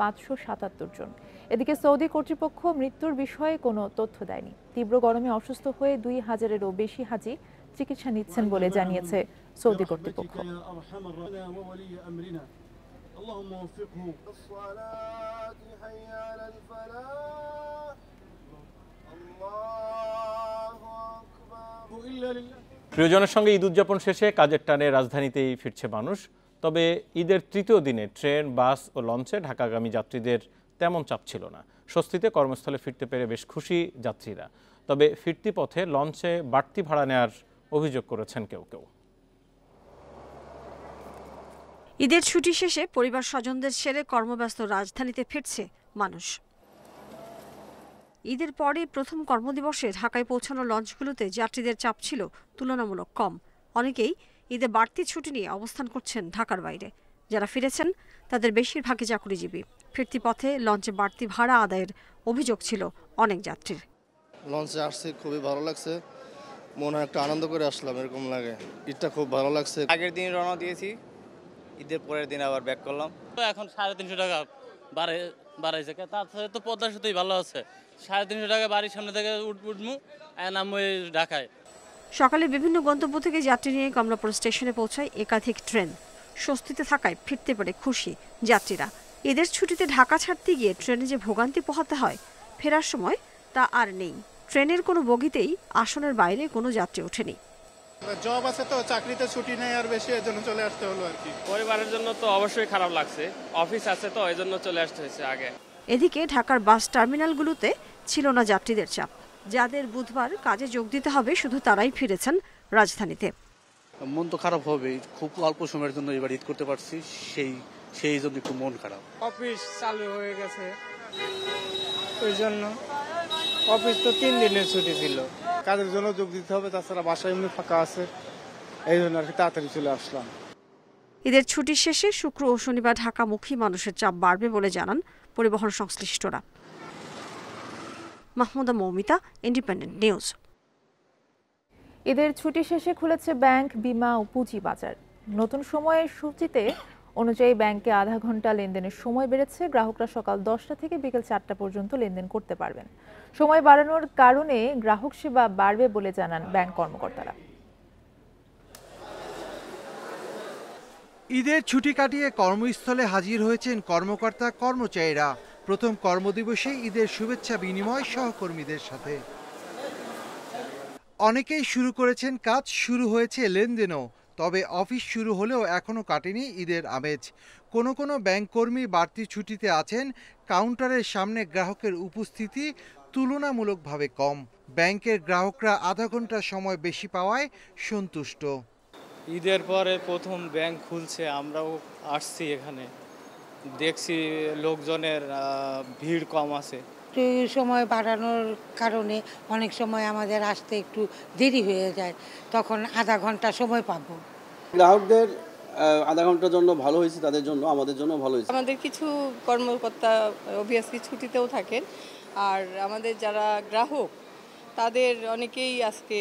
পাঁচশো সাতাত্তর জন এদিকে সৌদি কর্তৃপক্ষ মৃত্যুর বিষয়ে কোনো তথ্য দেয়নি তীব্র গরমে অসুস্থ হয়ে দুই হাজারেরও বেশি হাজি চিকিৎসা নিচ্ছেন বলে জানিয়েছে সৌদি কর্তৃপক্ষ প্রিয়জনের সঙ্গে ঈদ উদযাপন শেষে কাজের টানে রাজধানীতেই ফিরছে মানুষ তবে ঈদের তৃতীয় দিনে ট্রেন বাস ও লঞ্চে ঢাকাগামী যাত্রীদের তেমন চাপ ছিল না স্বস্তিতে কর্মস্থলে ফিরতে পেরে বেশ খুশি যাত্রীরা তবে ফিরতি পথে লঞ্চে বাড়তি ভাড়া নেয়ার অভিযোগ করেছেন কেউ কেউ ঈদের ছুটি শেষে পরিবার স্বজনদের সেরে কর্মব্যস্ত রাজধানীতে ফিরছে মানুষ ঈদের পরে প্রথম কর্মদিবসে ঢাকায় পৌঁছানো লঞ্চগুলোতে যাত্রীদের চাপ ছিল তুলনামূলক কম অনেকেই ঈদে বাড়তি ছুটি নিয়ে অবস্থান করছেন ঢাকার বাইরে যারা ফিরেছেন তাদের বেশিরভাগই চাকরিজীবী ফিরতি পথে লঞ্চে বাড়তি ভাড়া আদায়ের অভিযোগ ছিল অনেক যাত্রীর লঞ্চে আসছে খুবই ভালো লাগছে মনে হয় একটা আনন্দ করে আসলাম এরকম লাগে ঈদটা খুব ভালো লাগছে আগের দিন রওনা দিয়েছি ঈদের পরের দিন আবার ব্যাক করলাম এখন সাড়ে তিনশো টাকা বাড়ে বাড়াইছে তার সাথে তো পদ্মা সেতুই ভালো আছে সাড়ে তিনশো টাকা বাড়ির সামনে থেকে উঠমু নামবো ঢাকায় সকালে বিভিন্ন গন্তব্য থেকে যাত্রী নিয়ে কমলাপুর স্টেশনে পৌঁছায় একাধিক ট্রেন স্বস্তিতে থাকায় ফিরতে পারে খুশি যাত্রীরা এদের ছুটিতে ঢাকা ছাড়তে গিয়ে ট্রেনে যে ভোগান্তি পোহাতে হয় ফেরার সময় তা আর নেই ট্রেনের কোনো বগিতেই আসনের বাইরে কোনো যাত্রী ওঠেনি জব আছে তো চাকরিতে ছুটি নেই আর বেশি এজন্য চলে আসতে হলো আর কি পরিবারের জন্য তো অবশ্যই খারাপ লাগছে অফিস আছে তো এজন্য চলে আসতে হয়েছে আগে এদিকে ঢাকার বাস টার্মিনালগুলোতে ছিল না যাত্রীদের চাপ যাদের বুধবার কাজে যোগ দিতে হবে শুধু তারাই ফিরেছেন রাজধানীতে মন তো খারাপ হবে খুব অল্প সময়ের জন্য এবার ঈদ করতে পারছি সেই সেই জন্য একটু মন খারাপ অফিস চালু হয়ে গেছে ওই জন্য অফিস তো তিন দিনের ছুটি ছিল কাজের জন্য যোগ দিতে হবে তাছাড়া বাসা এমনি ফাঁকা আছে এই জন্য আর কি তাড়াতাড়ি চলে আসলাম ঈদের ছুটি শেষে শুক্র ও শনিবার ঢাকামুখী মানুষের চাপ বাড়বে বলে জানান পরিবহন সংশ্লিষ্টরা মাহমুদা মৌমিতা ইন্ডিপেন্ডেন্ট নিউজ ঈদের ছুটি শেষে খুলেছে ব্যাংক বিমা ও পুঁজি বাজার নতুন সময়ে সূচিতে অনুযায়ী ব্যাংকে আধা ঘন্টা লেনদেনের সময় বেড়েছে গ্রাহকরা সকাল দশটা থেকে বিকেল চারটা পর্যন্ত লেনদেন করতে পারবেন সময় বাড়ানোর কারণে গ্রাহক সেবা বাড়বে বলে জানান ব্যাংক কর্মকর্তারা ঈদের ছুটি কাটিয়ে কর্মস্থলে হাজির হয়েছেন কর্মকর্তা কর্মচারীরা প্রথম কর্মদিবসে ঈদের শুভেচ্ছা বিনিময় সহকর্মীদের সাথে অনেকেই শুরু করেছেন কাজ শুরু হয়েছে লেনদেনও তবে অফিস শুরু হলেও এখনও কাটেনি ঈদের আমেজ কোনো কোনো ব্যাংককর্মী বাড়তি ছুটিতে আছেন কাউন্টারের সামনে গ্রাহকের উপস্থিতি তুলনামূলকভাবে কম ব্যাংকের গ্রাহকরা আধা ঘন্টা সময় বেশি পাওয়ায় সন্তুষ্ট ঈদের পরে প্রথম ব্যাংক খুলছে আমরাও আসছি এখানে দেখছি লোকজনের ভিড় কম আছে একটু সময় বাড়ানোর কারণে অনেক সময় আমাদের আসতে একটু দেরি হয়ে যায় তখন আধা ঘন্টা সময় পাব গ্রাহকদের আধা ঘন্টার জন্য ভালো হয়েছে তাদের জন্য আমাদের জন্য ভালো হয়েছে আমাদের কিছু কর্মকর্তা অভিয়াসলি ছুটিতেও থাকেন আর আমাদের যারা গ্রাহক তাদের অনেকেই আজকে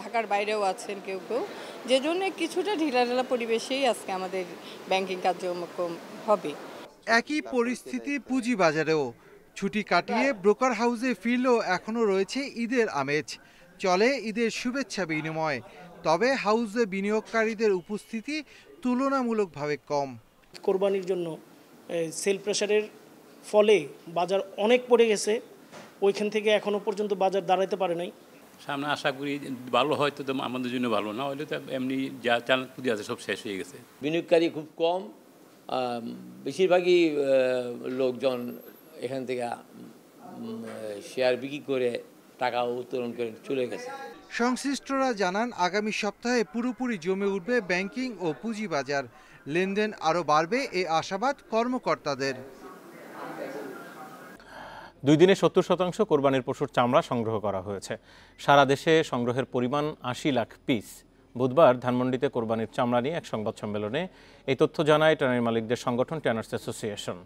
ঢাকার বাইরেও আছেন কেউ কেউ যে জন্য কিছুটা ঢিলা ঢিলা পরিবেশেই আজকে আমাদের ব্যাংকিং কার্যক্রম হবে একই পরিস্থিতি পুঁজি বাজারেও ছুটি কাটিয়ে ব্রোকার হাউসে ফিরলেও এখনও রয়েছে ঈদের আমেজ চলে ঈদের শুভেচ্ছা বিনিময় তবে হাউসে বিনিয়োগকারীদের উপস্থিতি তুলনামূলকভাবে কম কোরবানির জন্য সেল প্রেশারের ফলে বাজার অনেক পড়ে গেছে ওইখান থেকে এখনও পর্যন্ত বাজার দাঁড়াতে পারে নাই সামনে আশা করি ভালো হয় তো আমাদের জন্য ভালো না হলে তো এমনি যা চাল পুঁজি আছে সব শেষ হয়ে গেছে বিনিয়োগকারী খুব কম বেশিরভাগই লোকজন এখান থেকে শেয়ার বিক্রি করে টাকা উত্তোলন করে চলে গেছে সংশ্লিষ্টরা জানান আগামী সপ্তাহে পুরোপুরি জমে উঠবে ব্যাংকিং ও পুঁজি বাজার লেনদেন আরও বাড়বে এ আশাবাদ কর্মকর্তাদের দুই দিনে সত্তর শতাংশ কোরবানির পশুর চামড়া সংগ্রহ করা হয়েছে সারা দেশে সংগ্রহের পরিমাণ আশি লাখ পিস বুধবার ধানমন্ডিতে কোরবানির চামড়া নিয়ে এক সংবাদ সম্মেলনে এই তথ্য জানায় ট্যানারি মালিকদের সংগঠন ট্যানার্স অ্যাসোসিয়েশন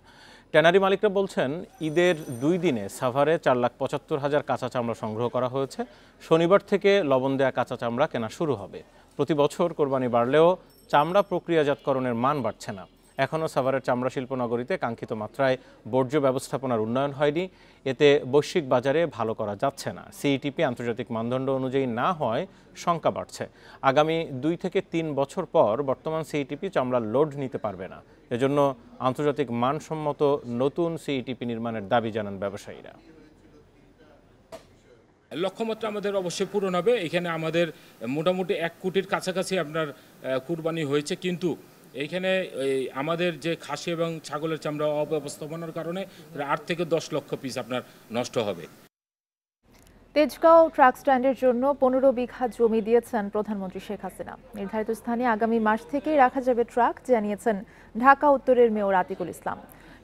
ট্যানারি মালিকরা বলছেন ঈদের দুই দিনে সাভারে চার লাখ পঁচাত্তর হাজার কাঁচা চামড়া সংগ্রহ করা হয়েছে শনিবার থেকে লবণ দেয়া কাঁচা চামড়া কেনা শুরু হবে প্রতি বছর কোরবানি বাড়লেও চামড়া প্রক্রিয়াজাতকরণের মান বাড়ছে না এখনও সাভারের চামড়া শিল্প নগরীতে কাঙ্ক্ষিত মাত্রায় বর্জ্য ব্যবস্থাপনার উন্নয়ন হয়নি এতে বৈশ্বিক বাজারে ভালো করা যাচ্ছে না সিইটিপি আন্তর্জাতিক মানদণ্ড অনুযায়ী না হয় শঙ্কা বাড়ছে আগামী দুই থেকে তিন বছর পর বর্তমান সিইটিপি চামড়ার লোড নিতে পারবে না এজন্য আন্তর্জাতিক মানসম্মত নতুন সিইটিপি নির্মাণের দাবি জানান ব্যবসায়ীরা লক্ষ্যমাত্রা আমাদের অবশ্যই পূরণ হবে এখানে আমাদের মোটামুটি এক কোটির কাছাকাছি আপনার কুরবানি হয়েছে কিন্তু এইখানে আমাদের যে খাসি এবং ছাগলের চামড়া অব্যবস্থাপনার কারণে আট থেকে দশ লক্ষ পিস আপনার নষ্ট হবে তেজগাঁও ট্রাক স্ট্যান্ডের জন্য পনেরো বিঘা জমি দিয়েছেন প্রধানমন্ত্রী শেখ হাসিনা নির্ধারিত স্থানে আগামী মাস থেকেই রাখা যাবে ট্রাক জানিয়েছেন ঢাকা উত্তরের মেয়র আতিকুল ইসলাম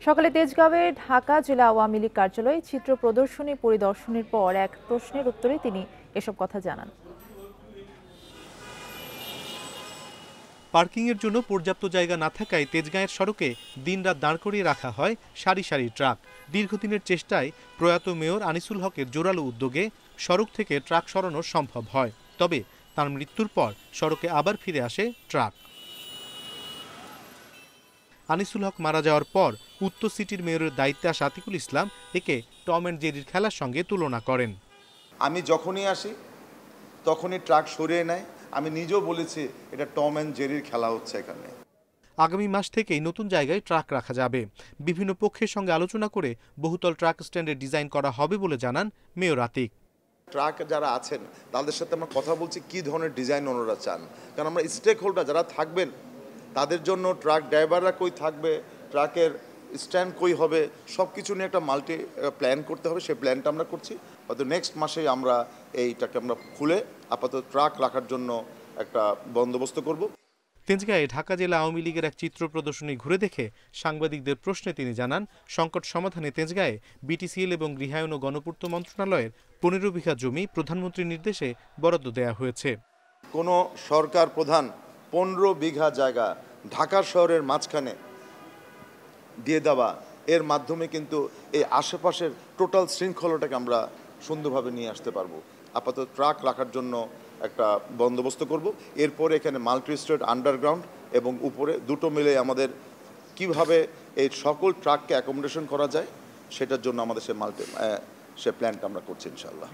সকালে তেজগাঁওয়ে ঢাকা জেলা আওয়ামী লীগ কার্যালয়ে চিত্র প্রদর্শনী পরিদর্শনের পর এক প্রশ্নের উত্তরে তিনি এসব কথা জানান পার্কিংয়ের জন্য পর্যাপ্ত জায়গা না থাকায় তেজগাঁয়ের সড়কে দিনরাত দাঁড় করিয়ে রাখা হয় সারি সারি ট্রাক দীর্ঘদিনের চেষ্টায় প্রয়াত মেয়র আনিসুল হকের জোরালো উদ্যোগে সড়ক থেকে ট্রাক সরানো সম্ভব হয় তবে তার মৃত্যুর পর সড়কে আবার ফিরে আসে ট্রাক আনিসুল হক মারা যাওয়ার পর উত্তর সিটির মেয়রের দায়িত্বে আসা আতিকুল ইসলাম একে টম অ্যান্ড জেরির খেলার সঙ্গে তুলনা করেন আমি যখনই আসি তখনই ট্রাক সরিয়ে নেয় আমি নিজেও বলেছি এটা টম অ্যান্ড জেরির খেলা হচ্ছে এখানে আগামী মাস থেকেই নতুন জায়গায় ট্রাক রাখা যাবে বিভিন্ন পক্ষের সঙ্গে আলোচনা করে বহুতল ট্রাক স্ট্যান্ডের ডিজাইন করা হবে বলে জানান মেয়র আতিক ট্রাক যারা আছেন তাদের সাথে আমরা কথা বলছি কি ধরনের ডিজাইন ওনারা চান কারণ আমরা স্টেক হোল্ডার যারা থাকবেন তাদের জন্য ট্রাক ড্রাইভাররা কই থাকবে ট্রাকের স্ট্যান্ড কই হবে সব কিছু নিয়ে একটা মাল্টি প্ল্যান করতে হবে সেই প্ল্যানটা আমরা করছি হয়তো নেক্সট মাসেই আমরা এইটাকে আমরা খুলে আপাতত ট্রাক রাখার জন্য একটা বন্দোবস্ত করব তেঞ্জগাঁয়ে ঢাকা জেলা আওয়ামী লীগের এক চিত্র প্রদর্শনী ঘুরে দেখে সাংবাদিকদের প্রশ্নে তিনি জানান সংকট সমাধানে তেঞ্জগাঁয়ে বিটিসিএল এবং গৃহায়ন ও গণপূর্ত মন্ত্রণালয়ের পনেরো বিঘা জমি প্রধানমন্ত্রীর নির্দেশে বরাদ্দ দেয়া হয়েছে কোনো সরকার প্রধান পনেরো বিঘা জায়গা ঢাকা শহরের মাঝখানে দিয়ে দেওয়া এর মাধ্যমে কিন্তু এই আশেপাশের টোটাল শৃঙ্খলাটাকে আমরা সুন্দরভাবে নিয়ে আসতে পারবো আপাতত ট্রাক রাখার জন্য একটা বন্দোবস্ত করব এরপরে এখানে মাল্টি স্টেট আন্ডারগ্রাউন্ড এবং উপরে দুটো মিলে আমাদের কিভাবে এই সকল ট্রাককে অ্যাকোমোডেশন করা যায় সেটার জন্য আমাদের সে মাল্টি সে প্ল্যানটা আমরা করছি ইনশাল্লাহ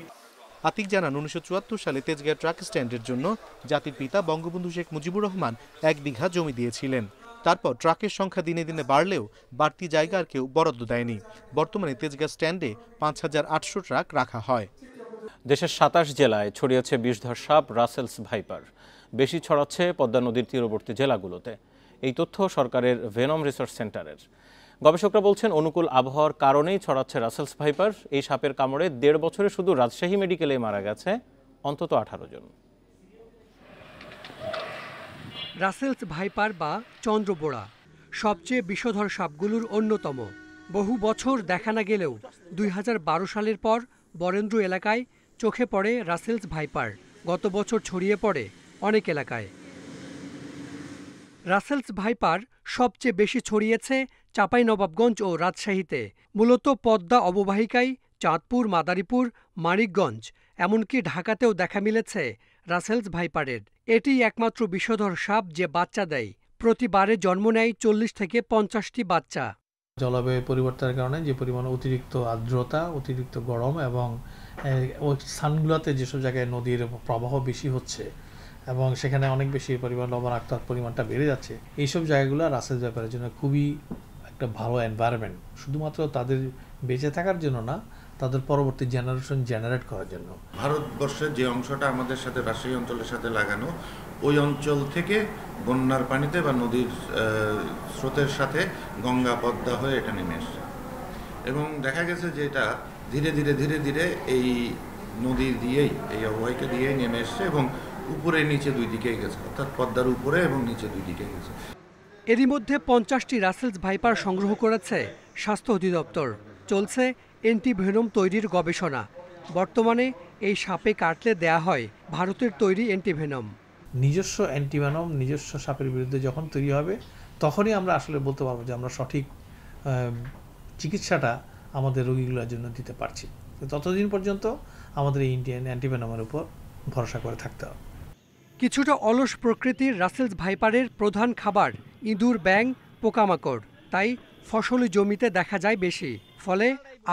আতিক জানান উনিশশো সালে তেজগাঁ ট্রাক স্ট্যান্ডের জন্য জাতির পিতা বঙ্গবন্ধু শেখ মুজিবুর রহমান এক বিঘা জমি দিয়েছিলেন তারপর ট্রাকের সংখ্যা দিনে দিনে বাড়লেও বাড়তি জায়গা আর কেউ বরাদ্দ দেয়নি বর্তমানে তেজগাঁ স্ট্যান্ডে পাঁচ হাজার আটশো ট্রাক রাখা হয় দেশের সাতাশ জেলায় ছড়িয়েছে বিষধর সাপ রাসেলস ভাইপার বেশি ছড়াচ্ছে পদ্মা নদীর তীরবর্তী জেলাগুলোতে এই তথ্য সরকারের ভেনম রিসার্চ সেন্টারের গবেষকরা বলছেন অনুকূল আবহাওয়ার কারণেই ছড়াচ্ছে রাসেলস ভাইপার এই সাপের কামড়ে দেড় বছরে শুধু রাজশাহী মেডিকেলে মারা গেছে অন্তত আঠারো জন রাসেলস ভাইপার বা চন্দ্রবোড়া সবচেয়ে বিষধর সাপগুলোর অন্যতম বহু বছর দেখা না গেলেও দুই সালের পর বরেন্দ্র এলাকায় চোখে পড়ে রাসেলস ভাইপার গত বছর ছড়িয়ে পড়ে অনেক এলাকায় রাসেলস ভাইপার সবচেয়ে বেশি ছড়িয়েছে চাঁপাইনবাবগঞ্জ ও রাজশাহীতে মূলত পদ্মা অববাহিকায় চাঁদপুর মাদারীপুর মানিকগঞ্জ এমনকি ঢাকাতেও দেখা মিলেছে রাসেলস ভাইপারের এটি একমাত্র বিষধর সাপ যে বাচ্চা দেয় প্রতিবারে জন্ম নেয় চল্লিশ থেকে পঞ্চাশটি বাচ্চা জলবায়ু পরিবর্তনের কারণে যে পরিমাণ অতিরিক্ত আর্দ্রতা অতিরিক্ত গরম এবং স্থানগুলোতে যেসব জায়গায় নদীর প্রবাহ বেশি হচ্ছে এবং সেখানে অনেক বেশি পরিমাণ লবণাক্তার পরিমাণটা বেড়ে যাচ্ছে এইসব জায়গাগুলো রাসের ব্যাপারের জন্য খুবই একটা ভালো এনভায়রনমেন্ট শুধুমাত্র তাদের বেঁচে থাকার জন্য না তাদের পরবর্তী জেনারেশন জেনারেট করার জন্য ভারতবর্ষের যে অংশটা আমাদের সাথে রাজশাহী অঞ্চলের সাথে লাগানো ওই অঞ্চল থেকে বন্যার পানিতে বা নদীর স্রোতের সাথে গঙ্গা পদ্মা হয়ে এটা নেমে এসছে এবং দেখা গেছে যে এটা ধীরে ধীরে ধীরে ধীরে এই নদী দিয়েই এই অবহাইকে দিয়েই নেমে এসছে এবং উপরে নিচে দুই দিকেই গেছে অর্থাৎ পদ্মার উপরে এবং নিচে দুই দিকে গেছে এরই মধ্যে পঞ্চাশটি রাসেলস ভাইপার সংগ্রহ করেছে স্বাস্থ্য অধিদপ্তর চলছে অ্যান্টিভেনম তৈরির গবেষণা বর্তমানে এই সাপে কাটলে দেয়া হয় ভারতের তৈরি অ্যান্টিভেনম নিজস্ব অ্যান্টিভেনম নিজস্ব সাপের বিরুদ্ধে যখন তৈরি হবে তখনই আমরা আসলে বলতে পারবো যে আমরা সঠিক চিকিৎসাটা আমাদের রোগীগুলোর জন্য দিতে পারছি ততদিন পর্যন্ত আমাদের এই ইন্ডিয়ান অ্যান্টিভেনমের উপর ভরসা করে থাকতে হবে কিছুটা অলস প্রকৃতির রাসেলস ভাইপারের প্রধান খাবার ইঁদুর ব্যাং পোকামাকড় তাই ফসলি জমিতে দেখা যায় বেশি ফলে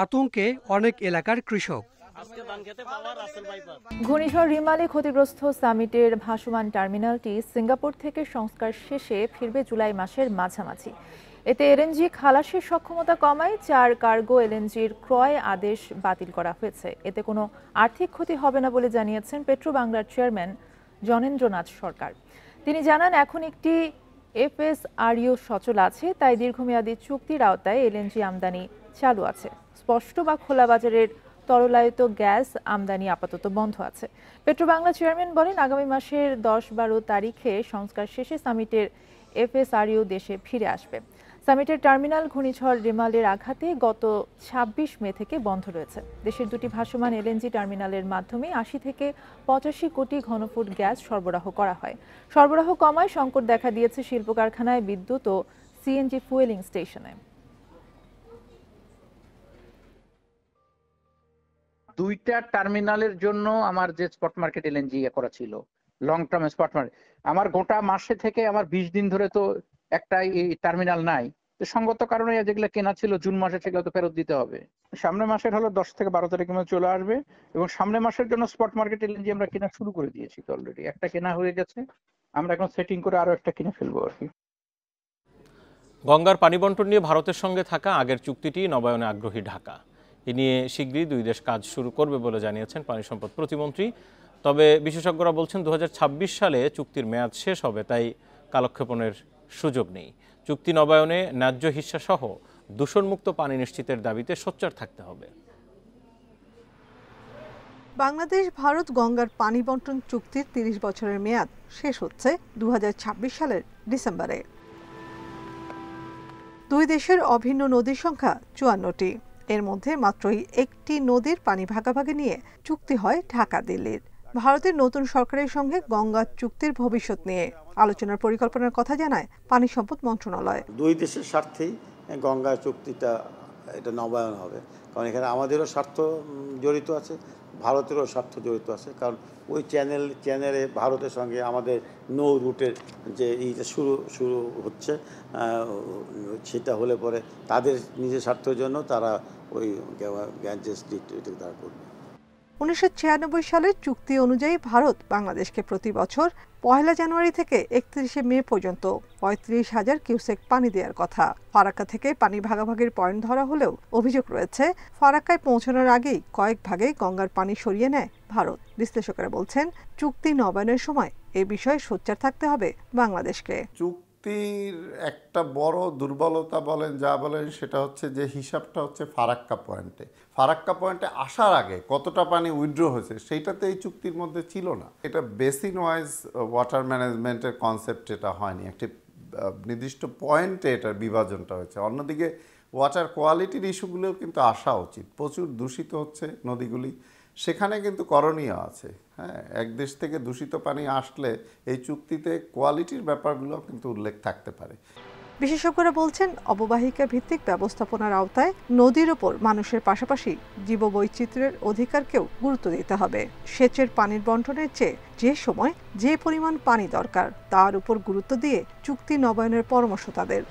আতঙ্কে অনেক এলাকার কৃষক ঘূর্ণিঝড় রিমালে ক্ষতিগ্রস্ত সামিটের ভাসমান টার্মিনালটি সিঙ্গাপুর থেকে সংস্কার শেষে ফিরবে জুলাই মাসের মাঝামাঝি এতে এলএনজি খালাসের সক্ষমতা কমায় চার কার্গো এলএনজির ক্রয় আদেশ বাতিল করা হয়েছে এতে কোনো আর্থিক ক্ষতি হবে না বলে জানিয়েছেন পেট্রো বাংলার চেয়ারম্যান জনেন্দ্রনাথ সরকার তিনি জানান এখন একটি এফএসআরইও সচল আছে তাই দীর্ঘমেয়াদী চুক্তির আওতায় এলএনজি আমদানি চালু আছে স্পষ্ট বা খোলা বাজারের তরলায়িত গ্যাস আমদানি আপাতত বন্ধ আছে পেট্রোবাংলা চেয়ারম্যান বলেন আগামী মাসের দশ বারো তারিখে সংস্কার শেষে সামিটের এফএসআরইউ দেশে ফিরে আসবে সামিটের টার্মিনাল ঘূর্ণিঝড় রেমালের আঘাতে গত ২৬ মে থেকে বন্ধ রয়েছে দেশের দুটি ভাসমান এলএনজি টার্মিনালের মাধ্যমে আশি থেকে পঁচাশি কোটি ঘনফুট গ্যাস সরবরাহ করা হয় সরবরাহ কমায় সংকট দেখা দিয়েছে শিল্প কারখানায় বিদ্যুৎ ও সিএনজি ফুয়েলিং স্টেশনে দুইটা টার্মিনালের জন্য আমার যে স্পট মার্কেট এলএনজি করা ছিল লং টার্ম স্পট মার্কেট আমার গোটা মাসে থেকে আমার বিশ দিন ধরে তো একটাই টার্মিনাল নাই সঙ্গত কারণে যেগুলো কেনা ছিল জুন মাসে সেগুলো তো ফেরত দিতে হবে সামনে মাসের হলো দশ থেকে বারো তারিখ মধ্যে চলে আসবে এবং সামনে মাসের জন্য স্পট মার্কেট এলএনজি আমরা কেনা শুরু করে দিয়েছি তো অলরেডি একটা কেনা হয়ে গেছে আমরা এখন সেটিং করে আরো একটা কিনে ফেলবো আর কি গঙ্গার পানি বন্টন নিয়ে ভারতের সঙ্গে থাকা আগের চুক্তিটি নবায়নে আগ্রহী ঢাকা এ নিয়ে শীঘ্রই দুই দেশ কাজ শুরু করবে বলে জানিয়েছেন পানি সম্পদ প্রতিমন্ত্রী তবে বিশেষজ্ঞরা বলছেন দু সালে চুক্তির মেয়াদ শেষ হবে তাই কালক্ষেপণের সুযোগ নেই চুক্তি নবায়নে ন্যায্য সহ দূষণমুক্ত পানি নিশ্চিতের দাবিতে সোচ্চার থাকতে হবে বাংলাদেশ ভারত গঙ্গার পানি বন্টন চুক্তির ৩০ বছরের মেয়াদ শেষ হচ্ছে দু সালের ডিসেম্বরে দুই দেশের অভিন্ন নদীর সংখ্যা চুয়ান্নটি এর মধ্যে মাত্রই একটি নদীর পানি ভাগাভাগি নিয়ে চুক্তি হয় ঢাকা দিল্লির ভারতের নতুন সরকারের সঙ্গে গঙ্গা চুক্তির ভবিষ্যৎ নিয়ে আলোচনার পরিকল্পনার কথা জানায় পানি সম্পদ মন্ত্রণালয় দুই দেশের স্বার্থেই গঙ্গা চুক্তিটা এটা নবায়ন হবে কারণ এখানে আমাদেরও স্বার্থ জড়িত আছে ভারতেরও স্বার্থ জড়িত আছে কারণ ওই চ্যানেল চ্যানেলে ভারতের সঙ্গে আমাদের নৌ রুটের যে ইটা শুরু শুরু হচ্ছে সেটা হলে পরে তাদের নিজের স্বার্থের জন্য তারা ওই গ্যাঞ্জেস ডিটটা দাঁড় করবে উনিশশো সালের চুক্তি অনুযায়ী ভারত বাংলাদেশকে প্রতি বছর পয়লা জানুয়ারি থেকে একত্রিশে মে পর্যন্ত পঁয়ত্রিশ হাজার কিউসেক পানি দেওয়ার কথা ফারাক্কা থেকে পানি ভাগাভাগির পয়েন্ট ধরা হলেও অভিযোগ রয়েছে ফারাক্কায় পৌঁছানোর আগেই কয়েক ভাগে গঙ্গার পানি সরিয়ে নেয় ভারত বিশ্লেষকেরা বলছেন চুক্তি নবায়নের সময় এ বিষয়ে সোচ্চার থাকতে হবে বাংলাদেশকে ব্যক্তির একটা বড় দুর্বলতা বলেন যা বলেন সেটা হচ্ছে যে হিসাবটা হচ্ছে ফারাক্কা পয়েন্টে ফারাক্কা পয়েন্টে আসার আগে কতটা পানি উইড্র হয়েছে সেইটাতে এই চুক্তির মধ্যে ছিল না এটা বেসিন ওয়াইজ ওয়াটার ম্যানেজমেন্টের কনসেপ্ট এটা হয়নি একটি নির্দিষ্ট পয়েন্টে এটার বিভাজনটা হয়েছে অন্যদিকে ওয়াটার কোয়ালিটির ইস্যুগুলোও কিন্তু আসা উচিত প্রচুর দূষিত হচ্ছে নদীগুলি সেখানে কিন্তু করণীয় আছে হ্যাঁ এক দেশ থেকে দূষিত পানি আসলে এই চুক্তিতে কোয়ালিটির ব্যাপারগুলো কিন্তু উল্লেখ থাকতে পারে বিশেষজ্ঞরা বলছেন অববাহিকা ভিত্তিক ব্যবস্থাপনার আওতায় নদীর ওপর মানুষের পাশাপাশি জীববৈচিত্র্যের অধিকারকেও গুরুত্ব দিতে হবে সেচের পানির বন্টনের চেয়ে যে সময় যে পরিমাণ পানি দরকার তার উপর গুরুত্ব দিয়ে চুক্তি নবায়নের পরামর্শ তাদের